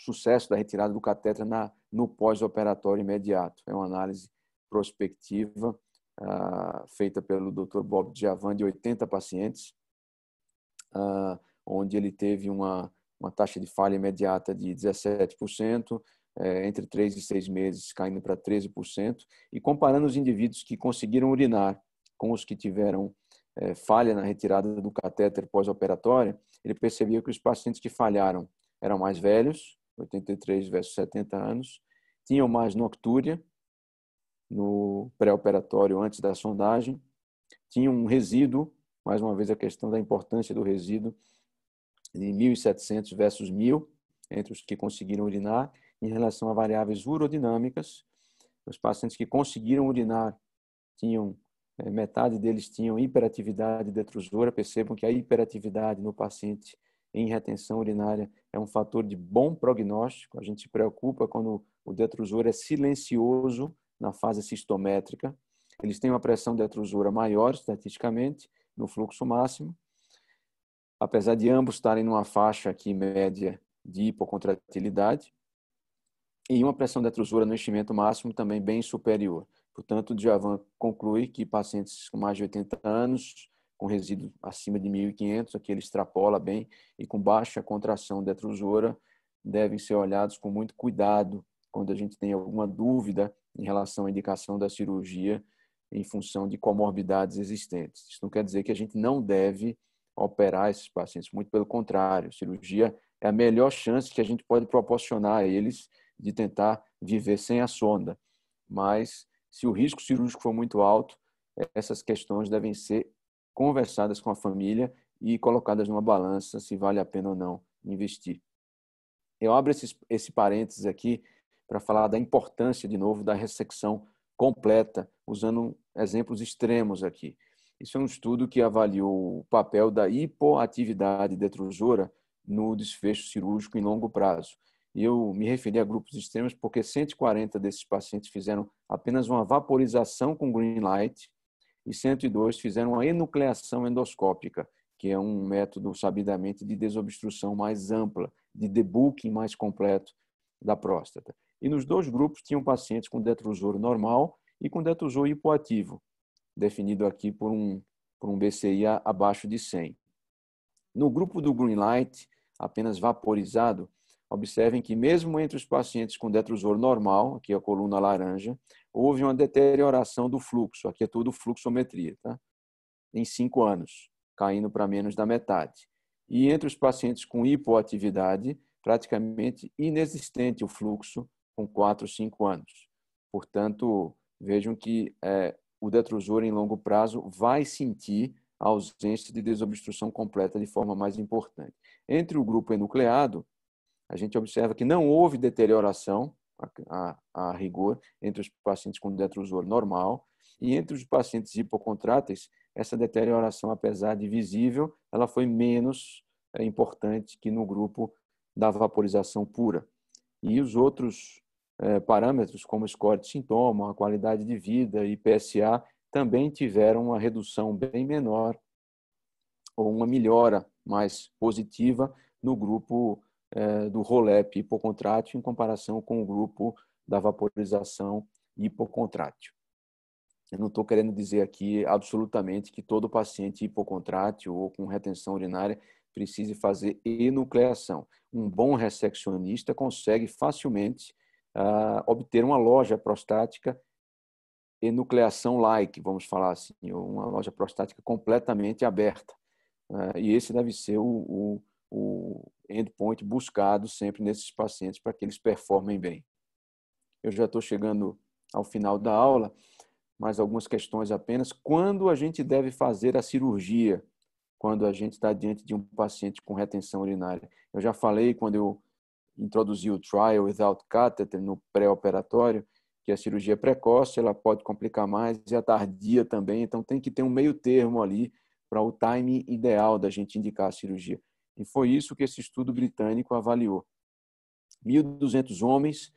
Speaker 1: sucesso da retirada do catéter na, no pós-operatório imediato. É uma análise prospectiva ah, feita pelo Dr. Bob Giavan de 80 pacientes, ah, onde ele teve uma, uma taxa de falha imediata de 17%, é, entre 3 e 6 meses, caindo para 13%, e comparando os indivíduos que conseguiram urinar com os que tiveram é, falha na retirada do catéter pós-operatória, ele percebia que os pacientes que falharam eram mais velhos, 83 versus 70 anos, tinham mais noctúria no pré-operatório antes da sondagem, tinham um resíduo, mais uma vez a questão da importância do resíduo, de 1.700 versus 1.000, entre os que conseguiram urinar, em relação a variáveis urodinâmicas. Os pacientes que conseguiram urinar tinham eh, metade deles tinham hiperatividade detrusora. Percebam que a hiperatividade no paciente em retenção urinária é um fator de bom prognóstico. A gente se preocupa quando o detrusor é silencioso na fase sistométrica. Eles têm uma pressão detrusora maior, estatisticamente, no fluxo máximo. Apesar de ambos estarem numa faixa aqui média de hipocontratilidade, e uma pressão da trusura no enchimento máximo também bem superior. Portanto, o Djavan conclui que pacientes com mais de 80 anos, com resíduo acima de 1.500, aqui ele extrapola bem, e com baixa contração da trusura, devem ser olhados com muito cuidado quando a gente tem alguma dúvida em relação à indicação da cirurgia em função de comorbidades existentes. Isso não quer dizer que a gente não deve operar esses pacientes, muito pelo contrário, cirurgia é a melhor chance que a gente pode proporcionar a eles de tentar viver sem a sonda. Mas se o risco cirúrgico for muito alto, essas questões devem ser conversadas com a família e colocadas numa balança se vale a pena ou não investir. Eu abro esse, esse parênteses aqui para falar da importância, de novo, da ressecção completa, usando exemplos extremos aqui. Isso é um estudo que avaliou o papel da hipoatividade detrusora no desfecho cirúrgico em longo prazo. E eu me referi a grupos extremos porque 140 desses pacientes fizeram apenas uma vaporização com green light e 102 fizeram uma enucleação endoscópica, que é um método sabidamente de desobstrução mais ampla, de debulking mais completo da próstata. E nos dois grupos tinham pacientes com detrusor normal e com detrusor hipoativo, definido aqui por um, por um BCI abaixo de 100. No grupo do green light, apenas vaporizado, Observem que, mesmo entre os pacientes com detrusor normal, aqui a coluna laranja, houve uma deterioração do fluxo, aqui é tudo fluxometria, tá? em cinco anos, caindo para menos da metade. E entre os pacientes com hipoatividade, praticamente inexistente o fluxo com quatro, cinco anos. Portanto, vejam que é, o detrusor em longo prazo vai sentir a ausência de desobstrução completa de forma mais importante. Entre o grupo enucleado, a gente observa que não houve deterioração a, a, a rigor entre os pacientes com detrusor normal e entre os pacientes hipocontráteis, essa deterioração, apesar de visível, ela foi menos é, importante que no grupo da vaporização pura. E os outros é, parâmetros, como score de sintoma, a qualidade de vida e PSA, também tiveram uma redução bem menor ou uma melhora mais positiva no grupo é, do Rolep hipocontrátil em comparação com o grupo da vaporização hipocontrátil. Eu não estou querendo dizer aqui absolutamente que todo paciente hipocontrátil ou com retenção urinária precise fazer enucleação. Um bom resseccionista consegue facilmente ah, obter uma loja prostática enucleação like, vamos falar assim, uma loja prostática completamente aberta. Ah, e esse deve ser o, o o endpoint buscado sempre nesses pacientes para que eles performem bem. Eu já estou chegando ao final da aula, mas algumas questões apenas. Quando a gente deve fazer a cirurgia? Quando a gente está diante de um paciente com retenção urinária. Eu já falei quando eu introduzi o trial without catheter no pré-operatório, que a cirurgia é precoce ela pode complicar mais e a tardia também, então tem que ter um meio termo ali para o time ideal da gente indicar a cirurgia. E foi isso que esse estudo britânico avaliou. 1.200 homens,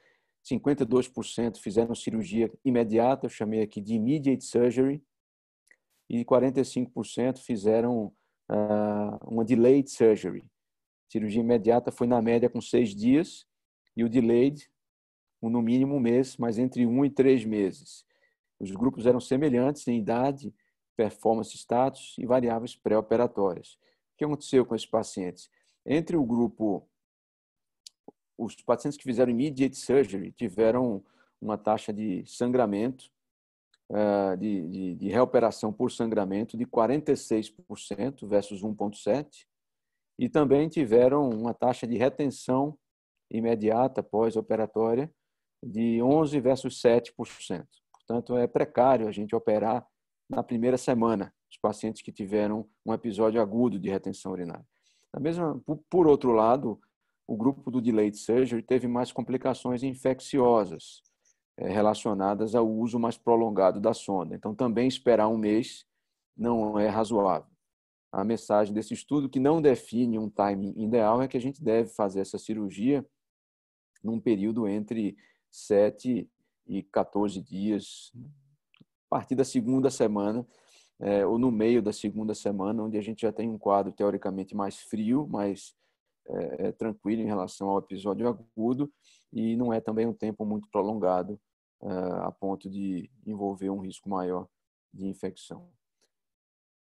Speaker 1: 52% fizeram cirurgia imediata, eu chamei aqui de immediate surgery, e 45% fizeram uh, uma delayed surgery. Cirurgia imediata foi, na média, com seis dias, e o delayed, um, no mínimo um mês, mas entre um e três meses. Os grupos eram semelhantes em idade, performance status e variáveis pré-operatórias que aconteceu com esses pacientes? Entre o grupo, os pacientes que fizeram immediate surgery tiveram uma taxa de sangramento, eh, de, de, de reoperação por sangramento de 46% versus 1,7%, e também tiveram uma taxa de retenção imediata pós-operatória de 11 versus 7%. Portanto, é precário a gente operar na primeira semana, os pacientes que tiveram um episódio agudo de retenção urinária. Da mesma, por outro lado, o grupo do delayed surgery teve mais complicações infecciosas eh, relacionadas ao uso mais prolongado da sonda. Então, também esperar um mês não é razoável. A mensagem desse estudo, que não define um timing ideal, é que a gente deve fazer essa cirurgia num período entre 7 e 14 dias, a partir da segunda semana, é, ou no meio da segunda semana, onde a gente já tem um quadro teoricamente mais frio, mais é, é, tranquilo em relação ao episódio agudo, e não é também um tempo muito prolongado é, a ponto de envolver um risco maior de infecção.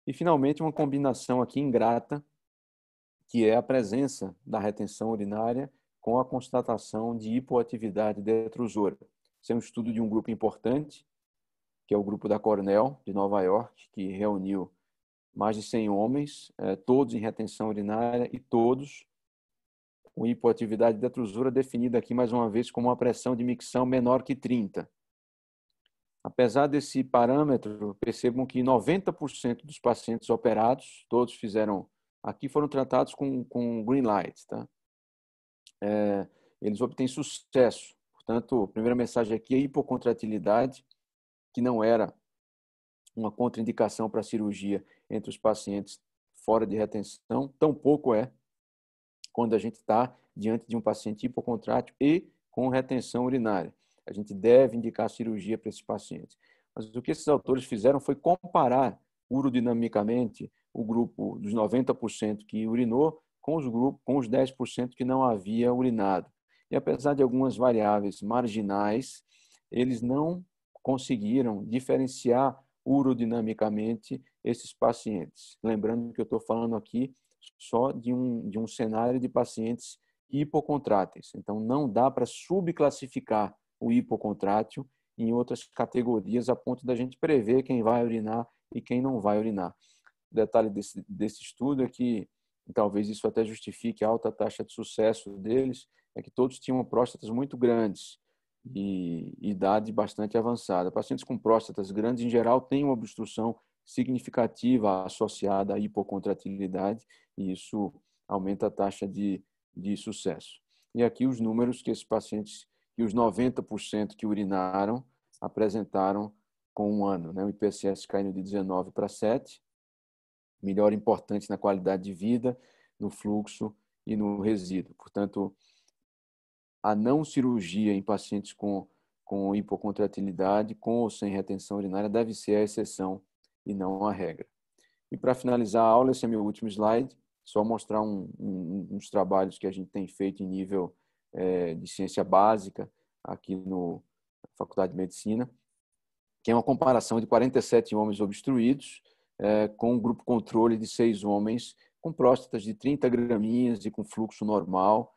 Speaker 1: E, finalmente, uma combinação aqui ingrata, que é a presença da retenção urinária com a constatação de hipoatividade detrusora. Isso é um estudo de um grupo importante, que é o grupo da Cornell, de Nova York, que reuniu mais de 100 homens, é, todos em retenção urinária e todos com hipoatividade da trusura, definida aqui mais uma vez como uma pressão de micção menor que 30. Apesar desse parâmetro, percebam que 90% dos pacientes operados, todos fizeram, aqui foram tratados com, com green light, tá? É, eles obtêm sucesso. Portanto, a primeira mensagem aqui é hipocontratilidade, que não era uma contraindicação para cirurgia entre os pacientes fora de retenção, tampouco é quando a gente está diante de um paciente hipocontrátil e com retenção urinária. A gente deve indicar cirurgia para esses pacientes. Mas o que esses autores fizeram foi comparar urodinamicamente o grupo dos 90% que urinou com os grupos com os 10% que não havia urinado. E apesar de algumas variáveis marginais, eles não conseguiram diferenciar urodinamicamente esses pacientes. Lembrando que eu estou falando aqui só de um, de um cenário de pacientes hipocontráteis. Então, não dá para subclassificar o hipocontrátil em outras categorias a ponto da gente prever quem vai urinar e quem não vai urinar. O detalhe desse, desse estudo é que, talvez isso até justifique a alta taxa de sucesso deles, é que todos tinham próstatas muito grandes e idade bastante avançada. Pacientes com próstatas grandes, em geral, têm uma obstrução significativa associada à hipocontratilidade e isso aumenta a taxa de, de sucesso. E aqui os números que esses pacientes, que os 90% que urinaram, apresentaram com um ano. Né? O IPSS caindo de 19 para 7, melhora importante na qualidade de vida, no fluxo e no resíduo. Portanto, a não cirurgia em pacientes com, com hipocontratilidade, com ou sem retenção urinária, deve ser a exceção e não a regra. E para finalizar a aula, esse é meu último slide, só mostrar um, um, uns trabalhos que a gente tem feito em nível é, de ciência básica aqui no, na Faculdade de Medicina, que é uma comparação de 47 homens obstruídos é, com um grupo controle de seis homens com próstatas de 30 graminhas e com fluxo normal,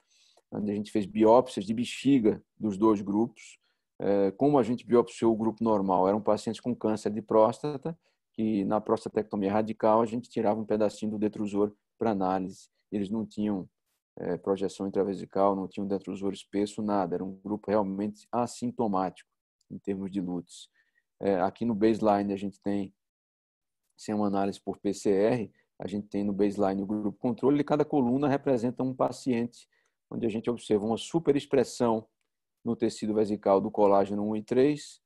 Speaker 1: onde a gente fez biópsias de bexiga dos dois grupos. É, como a gente biopsiou o grupo normal? Eram pacientes com câncer de próstata, que na prostatectomia radical a gente tirava um pedacinho do detrusor para análise. Eles não tinham é, projeção intravesical, não tinham detrusor espesso, nada. Era um grupo realmente assintomático em termos de LUTs. É, aqui no baseline a gente tem, sem uma análise por PCR, a gente tem no baseline o grupo controle e cada coluna representa um paciente onde a gente observa uma superexpressão no tecido vesical do colágeno 1 e 3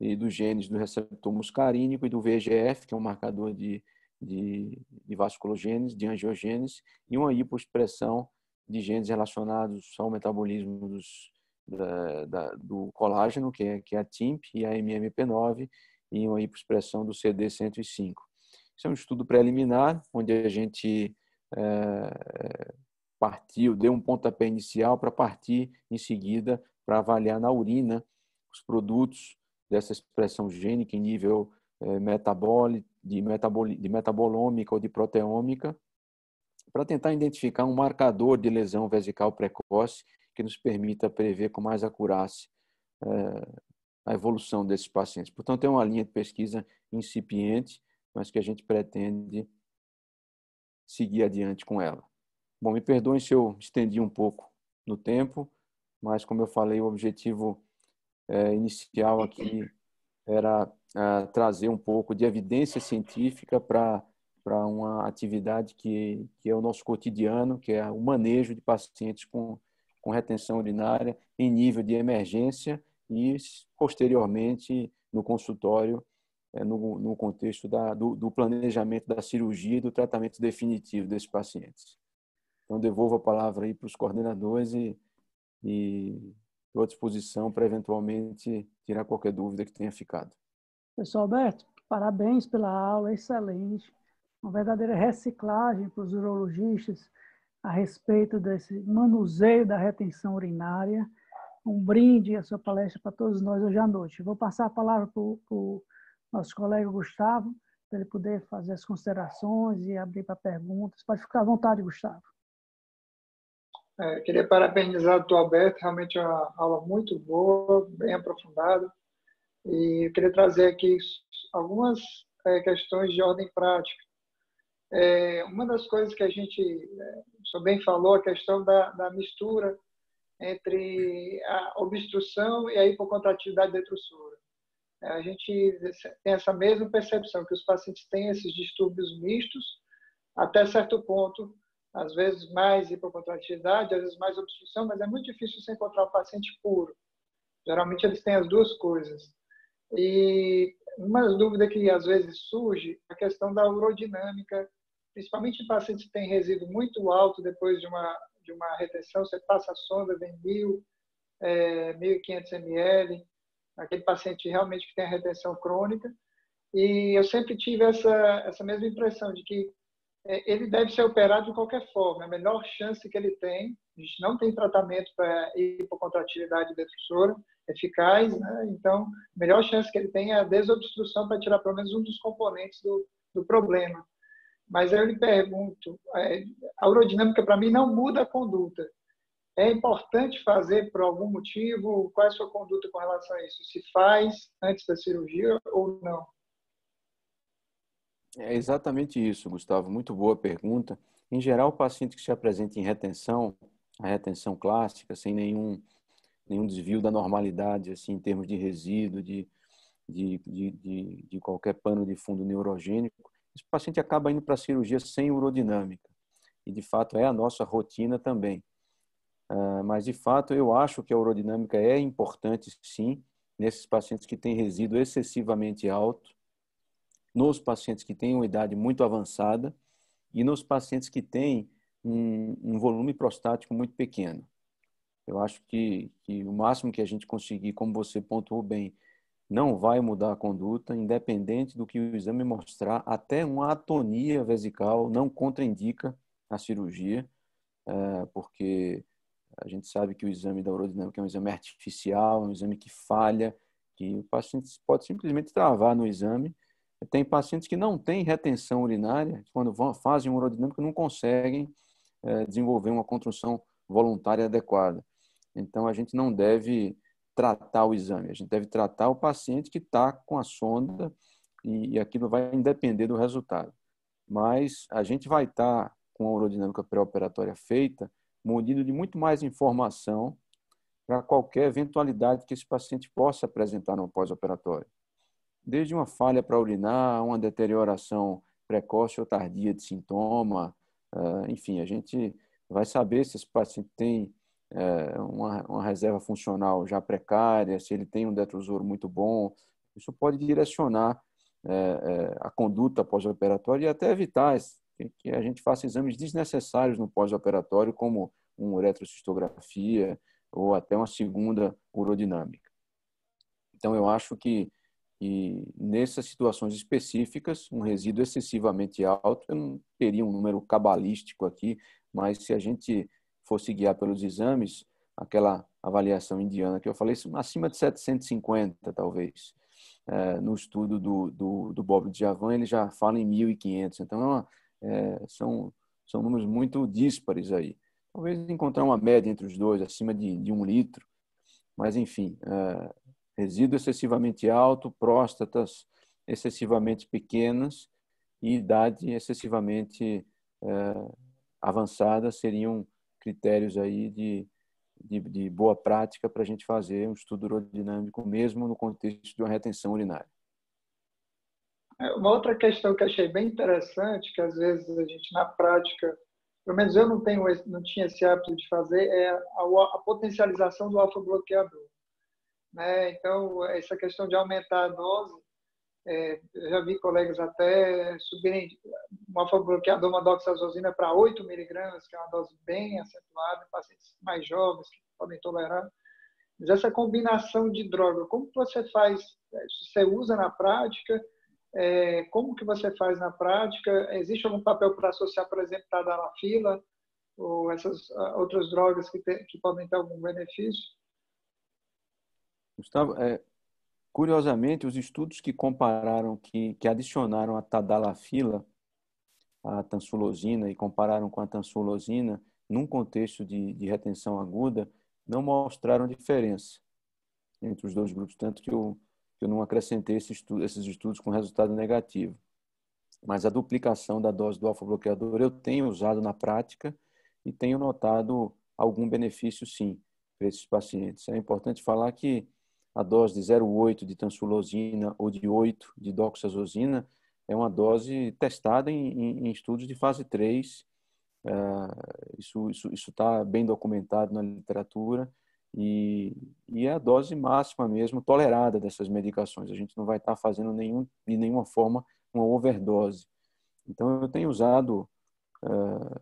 Speaker 1: e dos genes do receptor muscarínico e do VGF, que é um marcador de, de, de vasculogênese, de angiogênese, e uma hipoexpressão de genes relacionados ao metabolismo dos, da, da, do colágeno, que é, que é a TIMP e a MMP9, e uma hipoexpressão do CD105. Isso é um estudo preliminar, onde a gente é, partiu, deu um pontapé inicial para partir em seguida para avaliar na urina os produtos dessa expressão gênica em nível é, eh, metabólico, de, metabol, de metabolômica ou de proteômica, para tentar identificar um marcador de lesão vesical precoce que nos permita prever com mais acurácia é, a evolução desses pacientes. Portanto, é uma linha de pesquisa incipiente, mas que a gente pretende seguir adiante com ela. Bom, me perdoem se eu estendi um pouco no tempo, mas como eu falei, o objetivo é, inicial aqui era é, trazer um pouco de evidência científica para para uma atividade que, que é o nosso cotidiano, que é o manejo de pacientes com, com retenção urinária em nível de emergência e, posteriormente, no consultório, é, no, no contexto da, do, do planejamento da cirurgia e do tratamento definitivo desses pacientes. Então, devolvo a palavra aí para os coordenadores e, estou à disposição para eventualmente tirar qualquer dúvida que tenha ficado.
Speaker 2: Pessoal Alberto, parabéns pela aula, excelente. Uma verdadeira reciclagem para os urologistas a respeito desse manuseio da retenção urinária. Um brinde à sua palestra para todos nós hoje à noite. Vou passar a palavra para o nosso colega Gustavo, para ele poder fazer as considerações e abrir para perguntas. Pode ficar à vontade, Gustavo.
Speaker 3: É, queria parabenizar o Alberto, realmente é uma aula muito boa, bem aprofundada. E queria trazer aqui algumas é, questões de ordem prática. É, uma das coisas que a gente é, bem falou, a questão da, da, mistura entre a obstrução e a hipocontratividade detrusora. É, a gente tem essa mesma percepção que os pacientes têm esses distúrbios mistos até certo ponto às vezes mais hipocontratividade, às vezes mais obstrução, mas é muito difícil você encontrar um paciente puro. Geralmente eles têm as duas coisas. E uma dúvida que às vezes surge é a questão da urodinâmica, principalmente em pacientes que têm resíduo muito alto depois de uma, de uma retenção, você passa a sonda, vem mil é, 1.500 ml, aquele paciente realmente que tem a retenção crônica. E eu sempre tive essa, essa mesma impressão de que é, ele deve ser operado de qualquer forma. A menor chance que ele tem, a gente não tem tratamento para hipocontratividade detrusora é eficaz, né? então a melhor chance que ele tem é a desobstrução para tirar pelo menos um dos componentes do, do problema. Mas eu lhe pergunto, é, a urodinâmica para mim não muda a conduta. É importante fazer por algum motivo? Qual é a sua conduta com relação a isso? Se faz antes da cirurgia ou não?
Speaker 1: É exatamente isso, Gustavo. Muito boa pergunta. Em geral, o paciente que se apresenta em retenção, a retenção clássica, sem nenhum, nenhum desvio da normalidade, assim, em termos de resíduo, de, de, de, de qualquer pano de fundo neurogênico, esse paciente acaba indo para a cirurgia sem urodinâmica. E, de fato, é a nossa rotina também. Uh, mas, de fato, eu acho que a urodinâmica é importante, sim, nesses pacientes que têm resíduo excessivamente alto, nos pacientes que têm uma idade muito avançada e nos pacientes que têm um, um volume prostático muito pequeno. Eu acho que, que, o máximo que a gente conseguir, como você pontuou bem, não vai mudar a conduta, independente do que o exame mostrar, até uma atonia vesical não contraindica a cirurgia, é, porque a gente sabe que o exame da urodinâmica é um exame artificial, é um exame que falha, que o paciente pode simplesmente travar no exame tem pacientes que não têm retenção urinária, quando fazem uma não conseguem é, desenvolver uma construção voluntária adequada. Então, a gente não deve tratar o exame, a gente deve tratar o paciente que está com a sonda e, e aquilo vai depender do resultado. Mas a gente vai estar tá com a urodinâmica pré-operatória feita, munido de muito mais informação para qualquer eventualidade que esse paciente possa apresentar no pós-operatório desde uma falha para urinar, uma deterioração precoce ou tardia de sintoma, eh, enfim, a gente vai saber se esse paciente tem eh, uma, reserva funcional já precária, se ele tem um detrusor muito bom, isso pode direcionar eh, a conduta pós-operatória e até evitar que a gente faça exames desnecessários no pós-operatório, como uma uretrocistografia ou até uma segunda urodinâmica. Então, eu acho que e nessas situações específicas, um resíduo excessivamente alto, eu não teria um número cabalístico aqui, mas se a gente fosse guiar pelos exames, aquela avaliação indiana que eu falei, acima de 750, talvez. É, no estudo do, do, do Bob Djavan, ele já fala em 1.500. Então, é uma, é, são, são números muito díspares aí. Talvez encontrar uma média entre os dois, acima de, de um litro. Mas, enfim, é, resíduo excessivamente alto, próstatas excessivamente pequenas e idade excessivamente eh, avançada seriam critérios aí de, de, de boa prática para a gente fazer um estudo urodinâmico mesmo no contexto de uma retenção urinária.
Speaker 3: É, uma outra questão que achei bem interessante, que às vezes a gente na prática, pelo menos eu não, tenho, não tinha esse hábito de fazer, é a, a potencialização do alfa-bloqueador. Né? Então, essa questão de aumentar a dose, é, eu já vi colegas até subirem uma alfa-bloqueador, uma doxazosina para 8 miligramas, que é uma dose bem acentuada em pacientes mais jovens que podem tolerar. Mas essa combinação de droga, como você faz, você usa na prática, é, como que você faz na prática? Existe algum papel para associar, por exemplo, tadalafila ou essas ah, outras drogas que, te, que podem ter algum benefício?
Speaker 1: Gustavo, é, curiosamente, os estudos que compararam, que, que adicionaram a tadalafila à tansulosina e compararam com a tansulosina num contexto de, de retenção aguda, não mostraram diferença entre os dois grupos, tanto que eu, que eu não acrescentei esse estudo, esses estudos com resultado negativo. Mas a duplicação da dose do alfa-bloqueador eu tenho usado na prática e tenho notado algum benefício, sim, para esses pacientes. É importante falar que a dose de 0,8 de tansulosina ou de 8 de doxazosina é uma dose testada em, em, em estudos de fase 3. isso está isso, isso tá bem documentado na literatura e, e, é a dose máxima mesmo tolerada dessas medicações. A gente não vai estar tá fazendo nenhum, de nenhuma forma uma overdose. Então, eu tenho usado uh,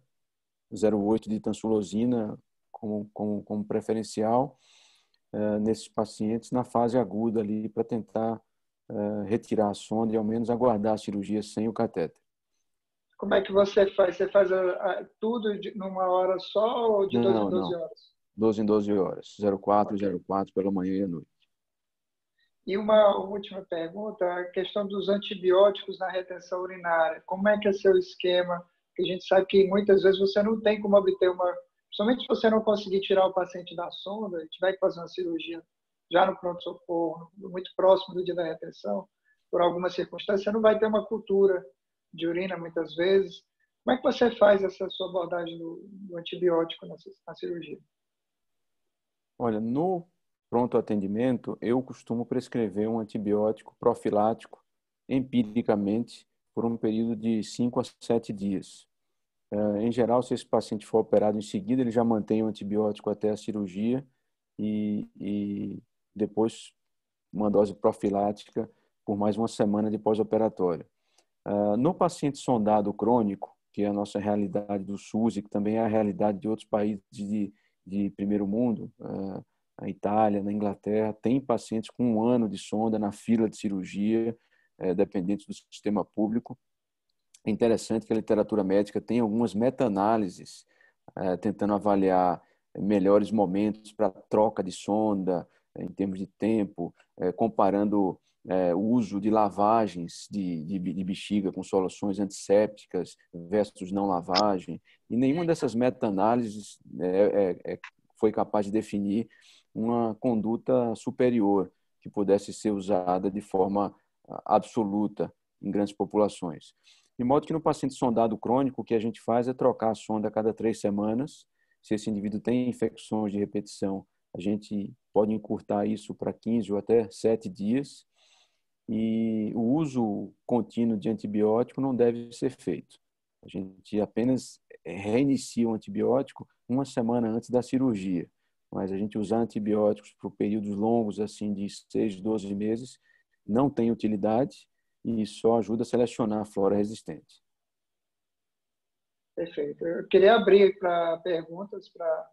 Speaker 1: é, 0,8 de tansulosina como, como, como preferencial eh, nesses pacientes na fase aguda ali para tentar uh, retirar a sonda e ao menos aguardar a cirurgia sem o catéter.
Speaker 3: Como é que você faz? Você faz a, ah, a, ah, tudo de, numa hora só ou de 12 em 12 horas?
Speaker 1: 12 em 12 horas, 04, okay. 04 pela manhã e à noite.
Speaker 3: E uma última pergunta, a questão dos antibióticos na retenção urinária. Como é que é seu esquema? Que a gente sabe que muitas vezes você não tem como obter uma Principalmente se você não conseguir tirar o paciente da sonda e tiver que fazer uma cirurgia já no pronto-socorro, muito próximo do dia da retenção, por alguma circunstância, você não vai ter uma cultura de urina muitas vezes. Como é que você faz essa sua abordagem do, do antibiótico na, na cirurgia?
Speaker 1: Olha, no pronto atendimento, eu costumo prescrever um antibiótico profilático empiricamente por um período de 5 a 7 dias. Eh, em geral, se esse paciente for operado em seguida, ele já mantém o antibiótico até a cirurgia e, e depois uma dose profilática por mais uma semana de pós-operatório. Eh, no paciente sondado crônico, que é a nossa realidade do SUS e que também é a realidade de outros países de, de primeiro mundo, na eh, Itália, na Inglaterra, tem pacientes com um ano de sonda na fila de cirurgia, dependentes do sistema público, é interessante que a literatura médica tem algumas meta-análises é, tentando avaliar melhores momentos para troca de sonda é, em termos de tempo, eh, comparando o uso de lavagens de, de, de bexiga com soluções antissépticas versus não lavagem. E nenhuma é. dessas meta-análises né, é, é, foi capaz de definir uma conduta superior que pudesse ser usada de forma ah, absoluta em grandes populações. De modo que no paciente sondado crônico, o que a gente faz é trocar a sonda a cada três semanas. Se esse indivíduo tem infecções de repetição, a gente pode encurtar isso para 15 ou até 7 dias. E o uso contínuo de antibiótico não deve ser feito. A gente apenas reinicia o antibiótico uma semana antes da cirurgia. Mas a gente usar antibióticos por períodos longos, assim, de 6, 12 meses, não tem utilidade e só ajuda a selecionar a flora resistente.
Speaker 3: Perfeito. Eu queria abrir para perguntas para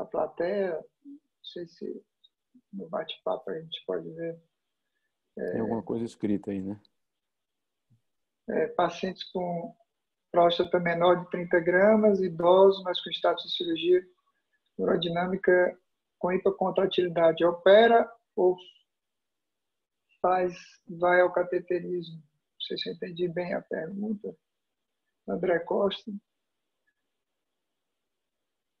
Speaker 3: a plateia. Não sei se no bate-papo a
Speaker 1: gente pode ver. É, Tem alguma coisa escrita aí, né?
Speaker 3: É, pacientes com próstata menor de 30 gramas, idosos, mas com status de cirurgia neurodinâmica com hipocontratilidade. Opera ou faz, vai ao cateterismo. Não sei se eu entendi bem a pergunta. André Costa.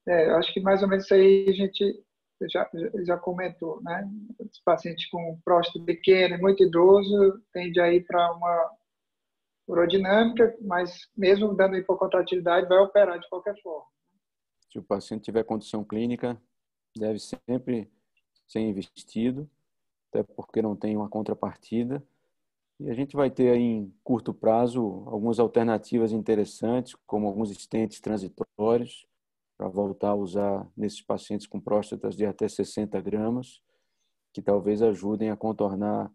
Speaker 3: É, acho que mais ou menos isso aí a gente já, já comentou, né? Os pacientes com próstata pequena, muito idoso, tende a ir para uma urodinâmica, mas mesmo dando hipocontratividade, vai operar de qualquer forma.
Speaker 1: Se o paciente tiver condição clínica, deve sempre ser investido até porque não tem uma contrapartida. E a gente vai ter aí, em curto prazo algumas alternativas interessantes, como alguns estentes transitórios, para voltar a usar nesses pacientes com próstatas de até 60 gramas, que talvez ajudem a contornar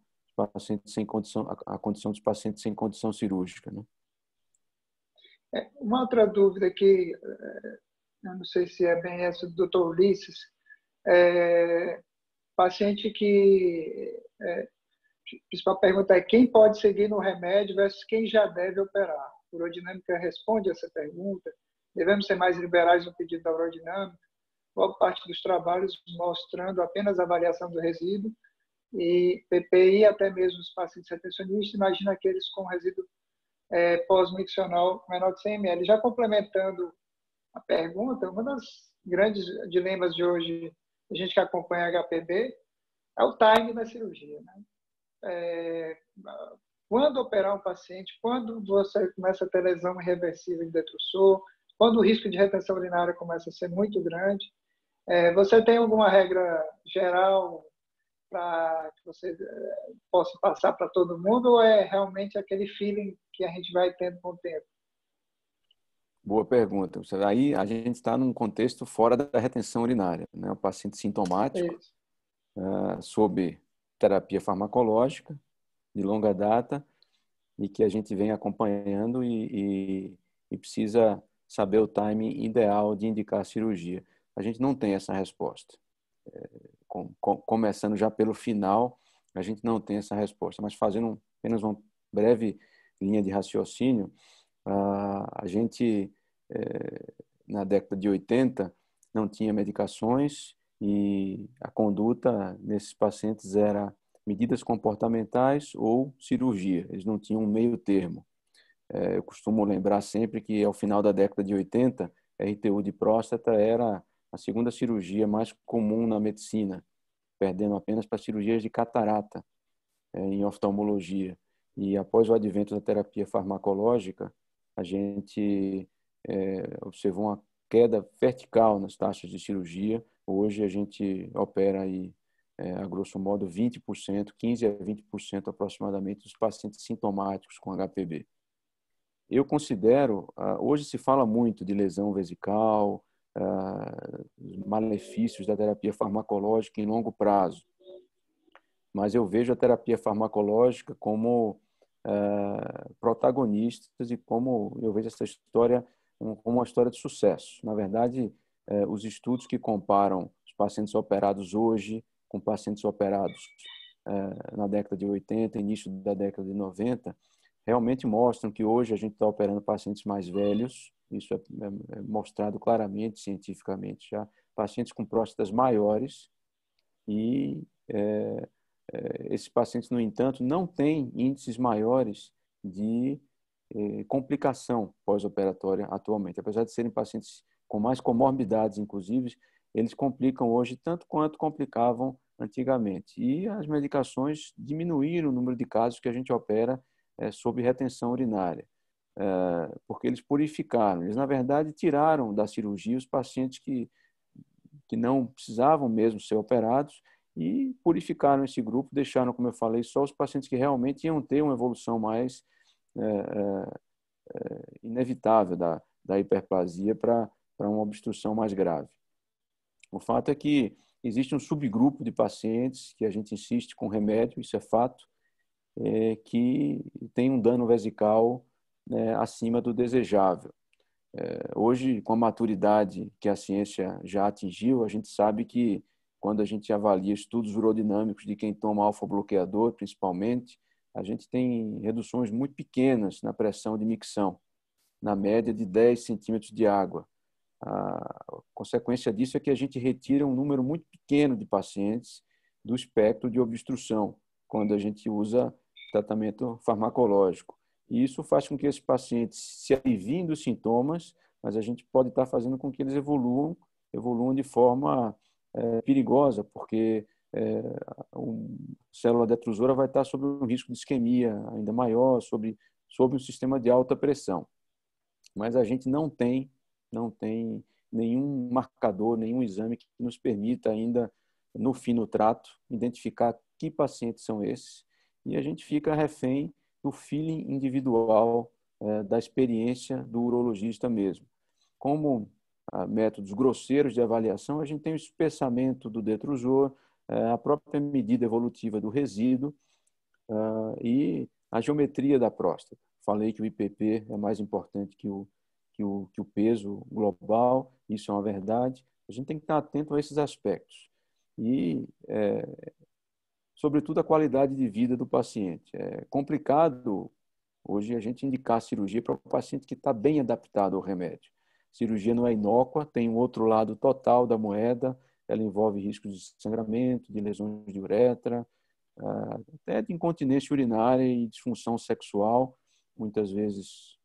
Speaker 1: pacientes sem condição, a condição dos pacientes sem condição cirúrgica. Né?
Speaker 3: É, uma outra dúvida que é, eu não sei se é bem essa do doutor Ulisses, é, paciente que. É, a principal pergunta é quem pode seguir no remédio versus quem já deve operar. A urodinâmica responde essa pergunta. Devemos ser mais liberais no pedido da urodinâmica. Boa parte dos trabalhos mostrando apenas a avaliação do resíduo e PPI, até mesmo os pacientes retencionistas, imagina aqueles com resíduo é, pós-miccional menor de 100 ml. Já complementando a pergunta, um dos grandes dilemas de hoje a gente que acompanha a HPB, é o timing da cirurgia. Né? É, quando operar um paciente, quando você começa a ter lesão irreversível de detrusor, quando o risco de retenção urinária começa a ser muito grande, é, você tem alguma regra geral para que você é, possa passar para todo mundo ou é realmente aquele feeling que a gente vai tendo com o tempo?
Speaker 1: Boa pergunta. Aí a gente está num contexto fora da retenção urinária. Né? O paciente sintomático, uh, sob terapia farmacológica de longa data e que a gente vem acompanhando e, e, e precisa saber o timing ideal de indicar a cirurgia. A gente não tem essa resposta. É, com, com, começando já pelo final, a gente não tem essa resposta. Mas fazendo apenas uma breve linha de raciocínio, a gente, eh, na década de 80, não tinha medicações e a conduta nesses pacientes era medidas comportamentais ou cirurgia, eles não tinham um meio termo. Eh, eu costumo lembrar sempre que ao final da década de 80, RTU de próstata era a segunda cirurgia mais comum na medicina, perdendo apenas para cirurgias de catarata eh, em oftalmologia. E após o advento da terapia farmacológica, a gente é, observou uma queda vertical nas taxas de cirurgia. Hoje a gente opera aí, é, a grosso modo, 20%, 15% a 20% aproximadamente dos pacientes sintomáticos com HPB. Eu considero, ah, hoje se fala muito de lesão vesical, ah, malefícios da terapia farmacológica em longo prazo, mas eu vejo a terapia farmacológica como eh, protagonistas e como eu vejo essa história como uma história de sucesso. Na verdade, eh, os estudos que comparam os pacientes operados hoje com pacientes operados eh, na década de 80, início da década de 90, realmente mostram que hoje a gente está operando pacientes mais velhos, isso é, é, é mostrado claramente cientificamente já, pacientes com próstatas maiores e é, eh, esses pacientes, no entanto, não têm índices maiores de eh, complicação pós-operatória atualmente. Apesar de serem pacientes com mais comorbidades, inclusive, eles complicam hoje tanto quanto complicavam antigamente. E as medicações diminuíram o número de casos que a gente opera eh, sob retenção urinária, porque eles purificaram. Eles, na verdade, tiraram da cirurgia os pacientes que, que não precisavam mesmo ser operados e purificaram esse grupo, deixaram, como eu falei, só os pacientes que realmente iam ter uma evolução mais é, é, é inevitável da, da hiperplasia para uma obstrução mais grave. O fato é que existe um subgrupo de pacientes que a gente insiste com remédio, isso é fato, é, que tem um dano vesical né, acima do desejável. É, hoje, com a maturidade que a ciência já atingiu, a gente sabe que quando a gente avalia estudos urodinâmicos de quem toma alfa-bloqueador, principalmente, a gente tem reduções muito pequenas na pressão de micção, na média de 10 centímetros de água. A consequência disso é que a gente retira um número muito pequeno de pacientes do espectro de obstrução, quando a gente usa tratamento farmacológico. E isso faz com que esses pacientes se aliviem dos sintomas, mas a gente pode estar fazendo com que eles evoluam, evoluam de forma é, perigosa, porque é, célula detrusora vai estar sob um risco de isquemia ainda maior, sobre, sobre um sistema de alta pressão. Mas a gente não tem, não tem nenhum marcador, nenhum exame que nos permita ainda, no fim do trato, identificar que pacientes são esses. E a gente fica refém do feeling individual, é, da experiência do urologista mesmo. Como métodos grosseiros de avaliação, a gente tem o espessamento do detrusor, é, a própria medida evolutiva do resíduo é, e a geometria da próstata. Falei que o IPP é mais importante que o, que o, que o peso global, isso é uma verdade. A gente tem que estar atento a esses aspectos. E, é, sobretudo, a qualidade de vida do paciente. É complicado hoje a gente indicar cirurgia para o paciente que está bem adaptado ao remédio. Cirurgia não é inócua, tem um outro lado total da moeda, ela envolve riscos de sangramento, de lesões de uretra, ah, até de incontinência urinária e disfunção sexual, muitas vezes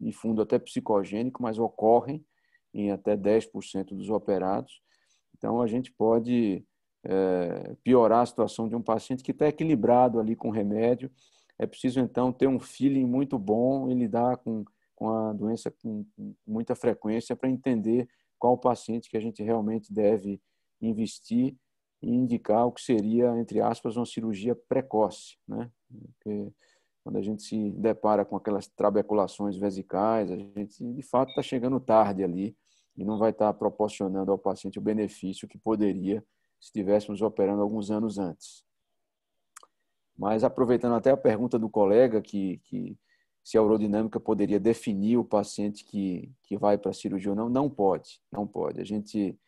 Speaker 1: em fundo até psicogênico, mas ocorrem em até 10% dos operados. Então, a gente pode eh, piorar a situação de um paciente que está equilibrado ali com o remédio. É preciso, então, ter um feeling muito bom e lidar com com a doença com, muita frequência para entender qual paciente que a gente realmente deve investir e indicar o que seria, entre aspas, uma cirurgia precoce. Né? Porque quando a gente se depara com aquelas trabeculações vesicais, a gente de fato está chegando tarde ali e não vai estar tá proporcionando ao paciente o benefício que poderia se estivéssemos operando alguns anos antes. Mas aproveitando até a pergunta do colega que, que se a urodinâmica poderia definir o paciente que, que vai para a cirurgia ou não. Não pode, não pode. A gente,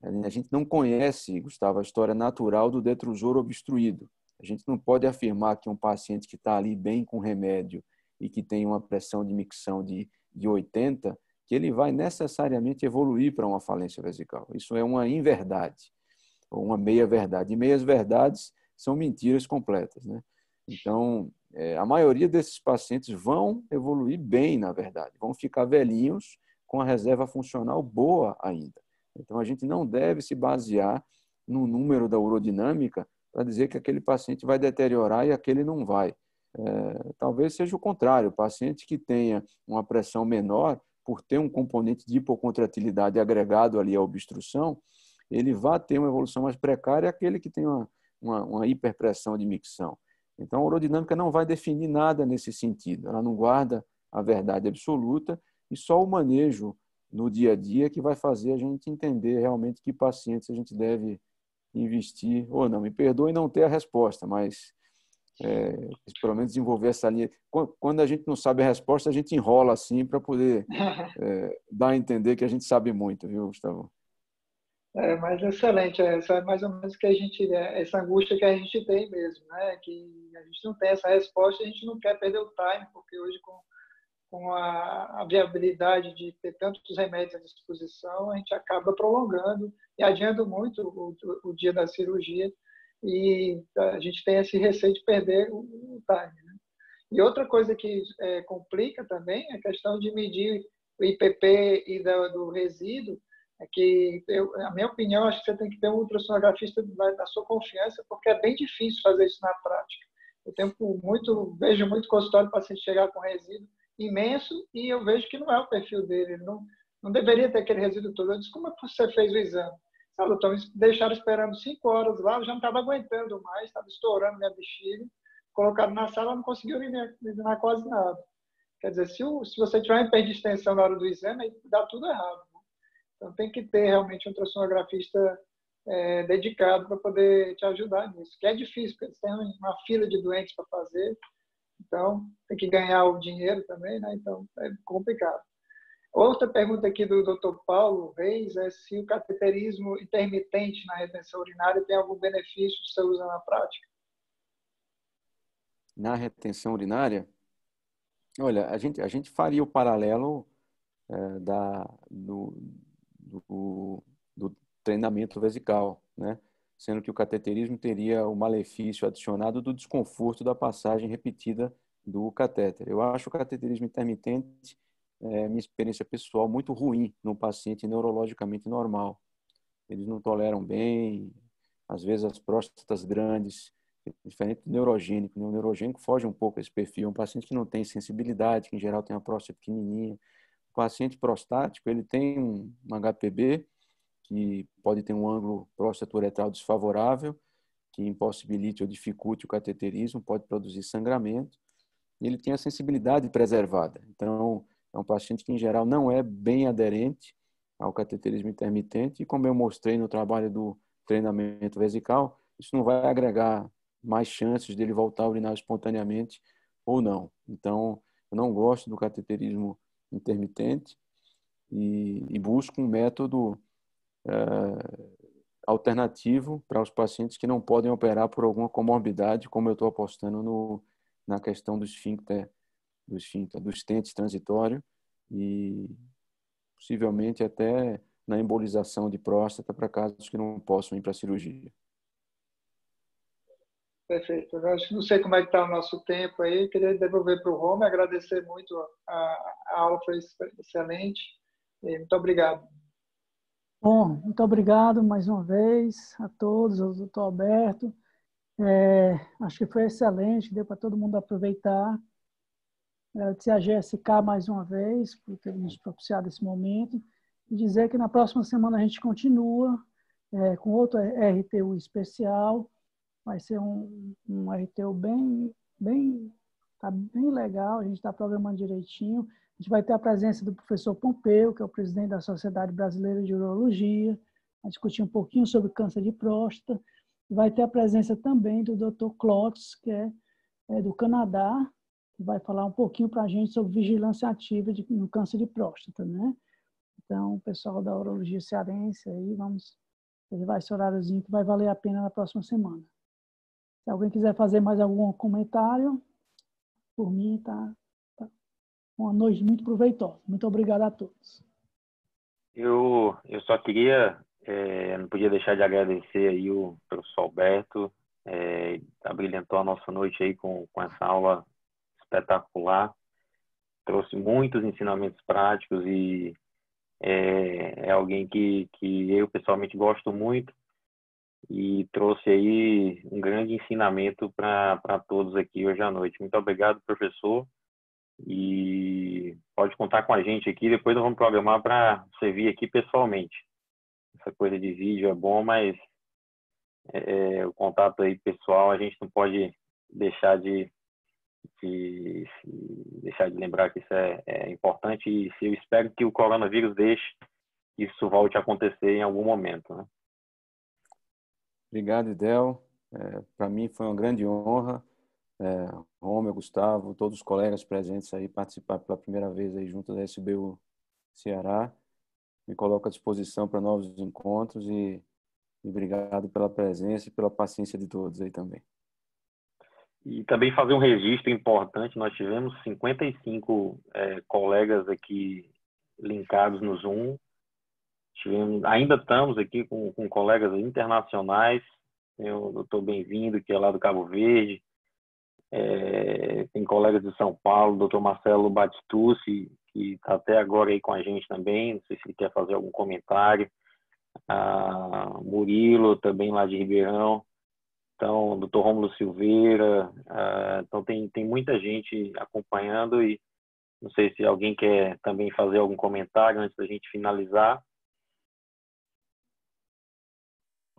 Speaker 1: a gente não conhece, Gustavo, a história natural do detrusor obstruído. A gente não pode afirmar que um paciente que está ali bem com remédio e que tem uma pressão de micção de, de 80, que ele vai necessariamente evoluir para uma falência vesical. Isso é uma inverdade, ou uma meia-verdade. E meias-verdades são mentiras completas. Né? Então, é, a maioria desses pacientes vão evoluir bem, na verdade, vão ficar velhinhos com a reserva funcional boa ainda. Então, a gente não deve se basear no número da urodinâmica para dizer que aquele paciente vai deteriorar e aquele não vai. É, talvez seja o contrário, o paciente que tenha uma pressão menor, por ter um componente de hipocontratilidade agregado ali à obstrução, ele vai ter uma evolução mais precária aquele que tem uma, uma, uma hiperpressão de micção. Então, a urodinâmica não vai definir nada nesse sentido, ela não guarda a verdade absoluta e só o manejo no dia a dia que vai fazer a gente entender realmente que pacientes a gente deve investir ou não. Me perdoe não ter a resposta, mas é, pelo menos desenvolver essa linha. Quando a gente não sabe a resposta, a gente enrola assim para poder é, dar a entender que a gente sabe muito, viu, Gustavo?
Speaker 3: É, mas excelente, essa é, é mais ou menos que a gente é, essa angústia que a gente tem mesmo, né? Que a gente não tem essa resposta, a gente não quer perder o time, porque hoje com, com a, a viabilidade de ter tantos remédios à disposição, a gente acaba prolongando e adiando muito o, o, o dia da cirurgia e a gente tem esse receio de perder o, o time. Né? E outra coisa que é, complica também é a questão de medir o IPP e da do resíduo é que, eu, a minha opinião, acho que você tem que ter um ultrassonografista na sua confiança, porque é bem difícil fazer isso na prática. Eu tenho muito, vejo muito consultório para paciente chegar com resíduo imenso e eu vejo que não é o perfil dele. Ele não, não deveria ter aquele resíduo todo. Eu disse, como é que você fez o exame? Ah, doutor, então, deixaram esperando cinco horas lá, eu já não estava aguentando mais, estava estourando minha bexiga. Colocaram na sala, não conseguiu urinar quase nada. Quer dizer, se, o, se você tiver de extensão na hora do exame, dá tudo errado. Então tem que ter realmente um ultrassonografista é, dedicado para poder te ajudar nisso, que é difícil, porque eles têm uma fila de doentes para fazer, então tem que ganhar o dinheiro também, né? então é complicado. Outra pergunta aqui do Dr. Paulo Reis é se o cateterismo intermitente na retenção urinária tem algum benefício que você usa na prática?
Speaker 1: Na retenção urinária? Olha, a gente, a gente faria o paralelo é, da, do, do, do treinamento vesical, né? sendo que o cateterismo teria o malefício adicionado do desconforto da passagem repetida do catéter. Eu acho o cateterismo intermitente, é, minha experiência pessoal, muito ruim num paciente neurologicamente normal. Eles não toleram bem, às vezes as próstatas grandes, diferente do neurogênico. Né? O neurogênico foge um pouco esse perfil. É um paciente que não tem sensibilidade, que em geral tem uma próstata pequenininha paciente prostático, ele tem um HPB que pode ter um ângulo prostaturetral desfavorável, que impossibilite ou dificulte o cateterismo, pode produzir sangramento, e ele tem a sensibilidade preservada. Então, é um paciente que, em geral, não é bem aderente ao cateterismo intermitente, e como eu mostrei no trabalho do treinamento vesical, isso não vai agregar mais chances dele voltar a urinar espontaneamente ou não. Então, eu não gosto do cateterismo intermitente e, e busca um método é, alternativo para os pacientes que não podem operar por alguma comorbidade, como eu estou apostando no, na questão do esfíncter, do esfíncter, do estente transitório e possivelmente até na embolização de próstata para casos que não possam ir para a cirurgia.
Speaker 3: Perfeito. Eu acho, não sei como é que está o nosso tempo aí. Queria devolver para o Rome agradecer muito a, a aula, foi excelente. E muito obrigado.
Speaker 2: Bom, muito obrigado mais uma vez a todos, ao doutor Alberto. É, acho que foi excelente, deu para todo mundo aproveitar. Agradecer é, a GSK mais uma vez por ter nos propiciado esse momento. E dizer que na próxima semana a gente continua é, com outro RTU especial vai ser um, um RTU bem, bem, tá bem legal, a gente está programando direitinho. A gente vai ter a presença do professor Pompeu, que é o presidente da Sociedade Brasileira de Urologia, a discutir um pouquinho sobre câncer de próstata. Vai ter a presença também do Dr. Klotz, que é, é do Canadá, que vai falar um pouquinho para a gente sobre vigilância ativa de, no câncer de próstata, né? Então, o pessoal da urologia cearense aí, vamos, vai esse horáriozinho que vai valer a pena na próxima semana. Se alguém quiser fazer mais algum comentário, por mim tá, tá, uma noite muito proveitosa. Muito obrigado a todos.
Speaker 4: Eu, eu só queria, é, não podia deixar de agradecer aí o professor Alberto, é, abrilhantou a nossa noite aí com, com essa aula espetacular, trouxe muitos ensinamentos práticos e é, é alguém que, que eu pessoalmente gosto muito e trouxe aí um grande ensinamento para todos aqui hoje à noite. Muito obrigado, professor. E pode contar com a gente aqui. Depois nós vamos programar para você vir aqui pessoalmente. Essa coisa de vídeo é bom, mas é, é, o contato aí pessoal a gente não pode deixar de, de deixar de lembrar que isso é, é importante. E eu espero que o coronavírus deixe que isso volte a acontecer em algum momento, né?
Speaker 1: Obrigado, Idel. É, Para mim foi uma grande honra. É, Romeu, Gustavo, todos os colegas presentes aí participar pela primeira vez aí junto da SBU Ceará. Me coloco à disposição para novos encontros e, e obrigado pela presença e pela paciência de todos aí também.
Speaker 4: E também fazer um registro importante, nós tivemos 55 é, colegas aqui linkados no Zoom, Tivemos, ainda estamos aqui com, com colegas internacionais. Tem o doutor Bem-vindo, que é lá do Cabo Verde. É, tem colegas de São Paulo, doutor Marcelo Batistucci, que está até agora aí com a gente também. Não sei se ele quer fazer algum comentário. Ah, Murilo, também lá de Ribeirão. Então, doutor Rômulo Silveira. Ah, então, tem, tem muita gente acompanhando e não sei se alguém quer também fazer algum comentário antes da gente finalizar.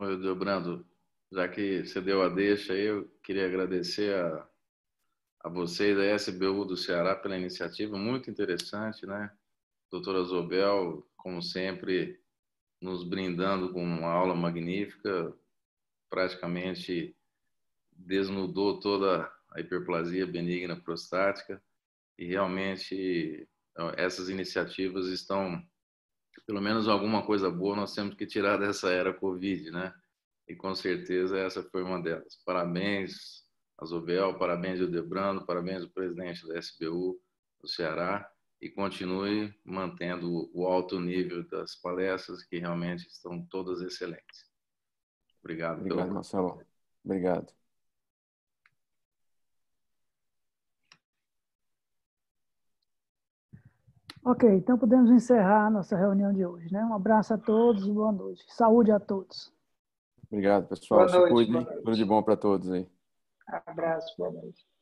Speaker 4: Meu Deus, já que você deu a deixa aí, eu queria agradecer a, a vocês, a SBU do Ceará, pela iniciativa, muito interessante, né? Doutora Zobel, como sempre, nos brindando com uma aula magnífica, praticamente desnudou toda a hiperplasia benigna prostática e realmente essas iniciativas estão pelo menos alguma coisa boa nós temos que tirar dessa era Covid, né? E com certeza essa foi uma delas. Parabéns, Azobel, parabéns, Debrando. parabéns, o presidente da SBU do Ceará, e continue mantendo o alto nível das palestras, que realmente estão todas excelentes. Obrigado. Obrigado, pelo...
Speaker 1: Marcelo. Obrigado.
Speaker 2: Ok, então podemos encerrar a nossa reunião de hoje. Né? Um abraço a todos, boa noite. Saúde a todos.
Speaker 1: Obrigado, pessoal. Boa noite, Se cuidem. Tudo de bom para todos aí.
Speaker 3: Abraço, boa noite.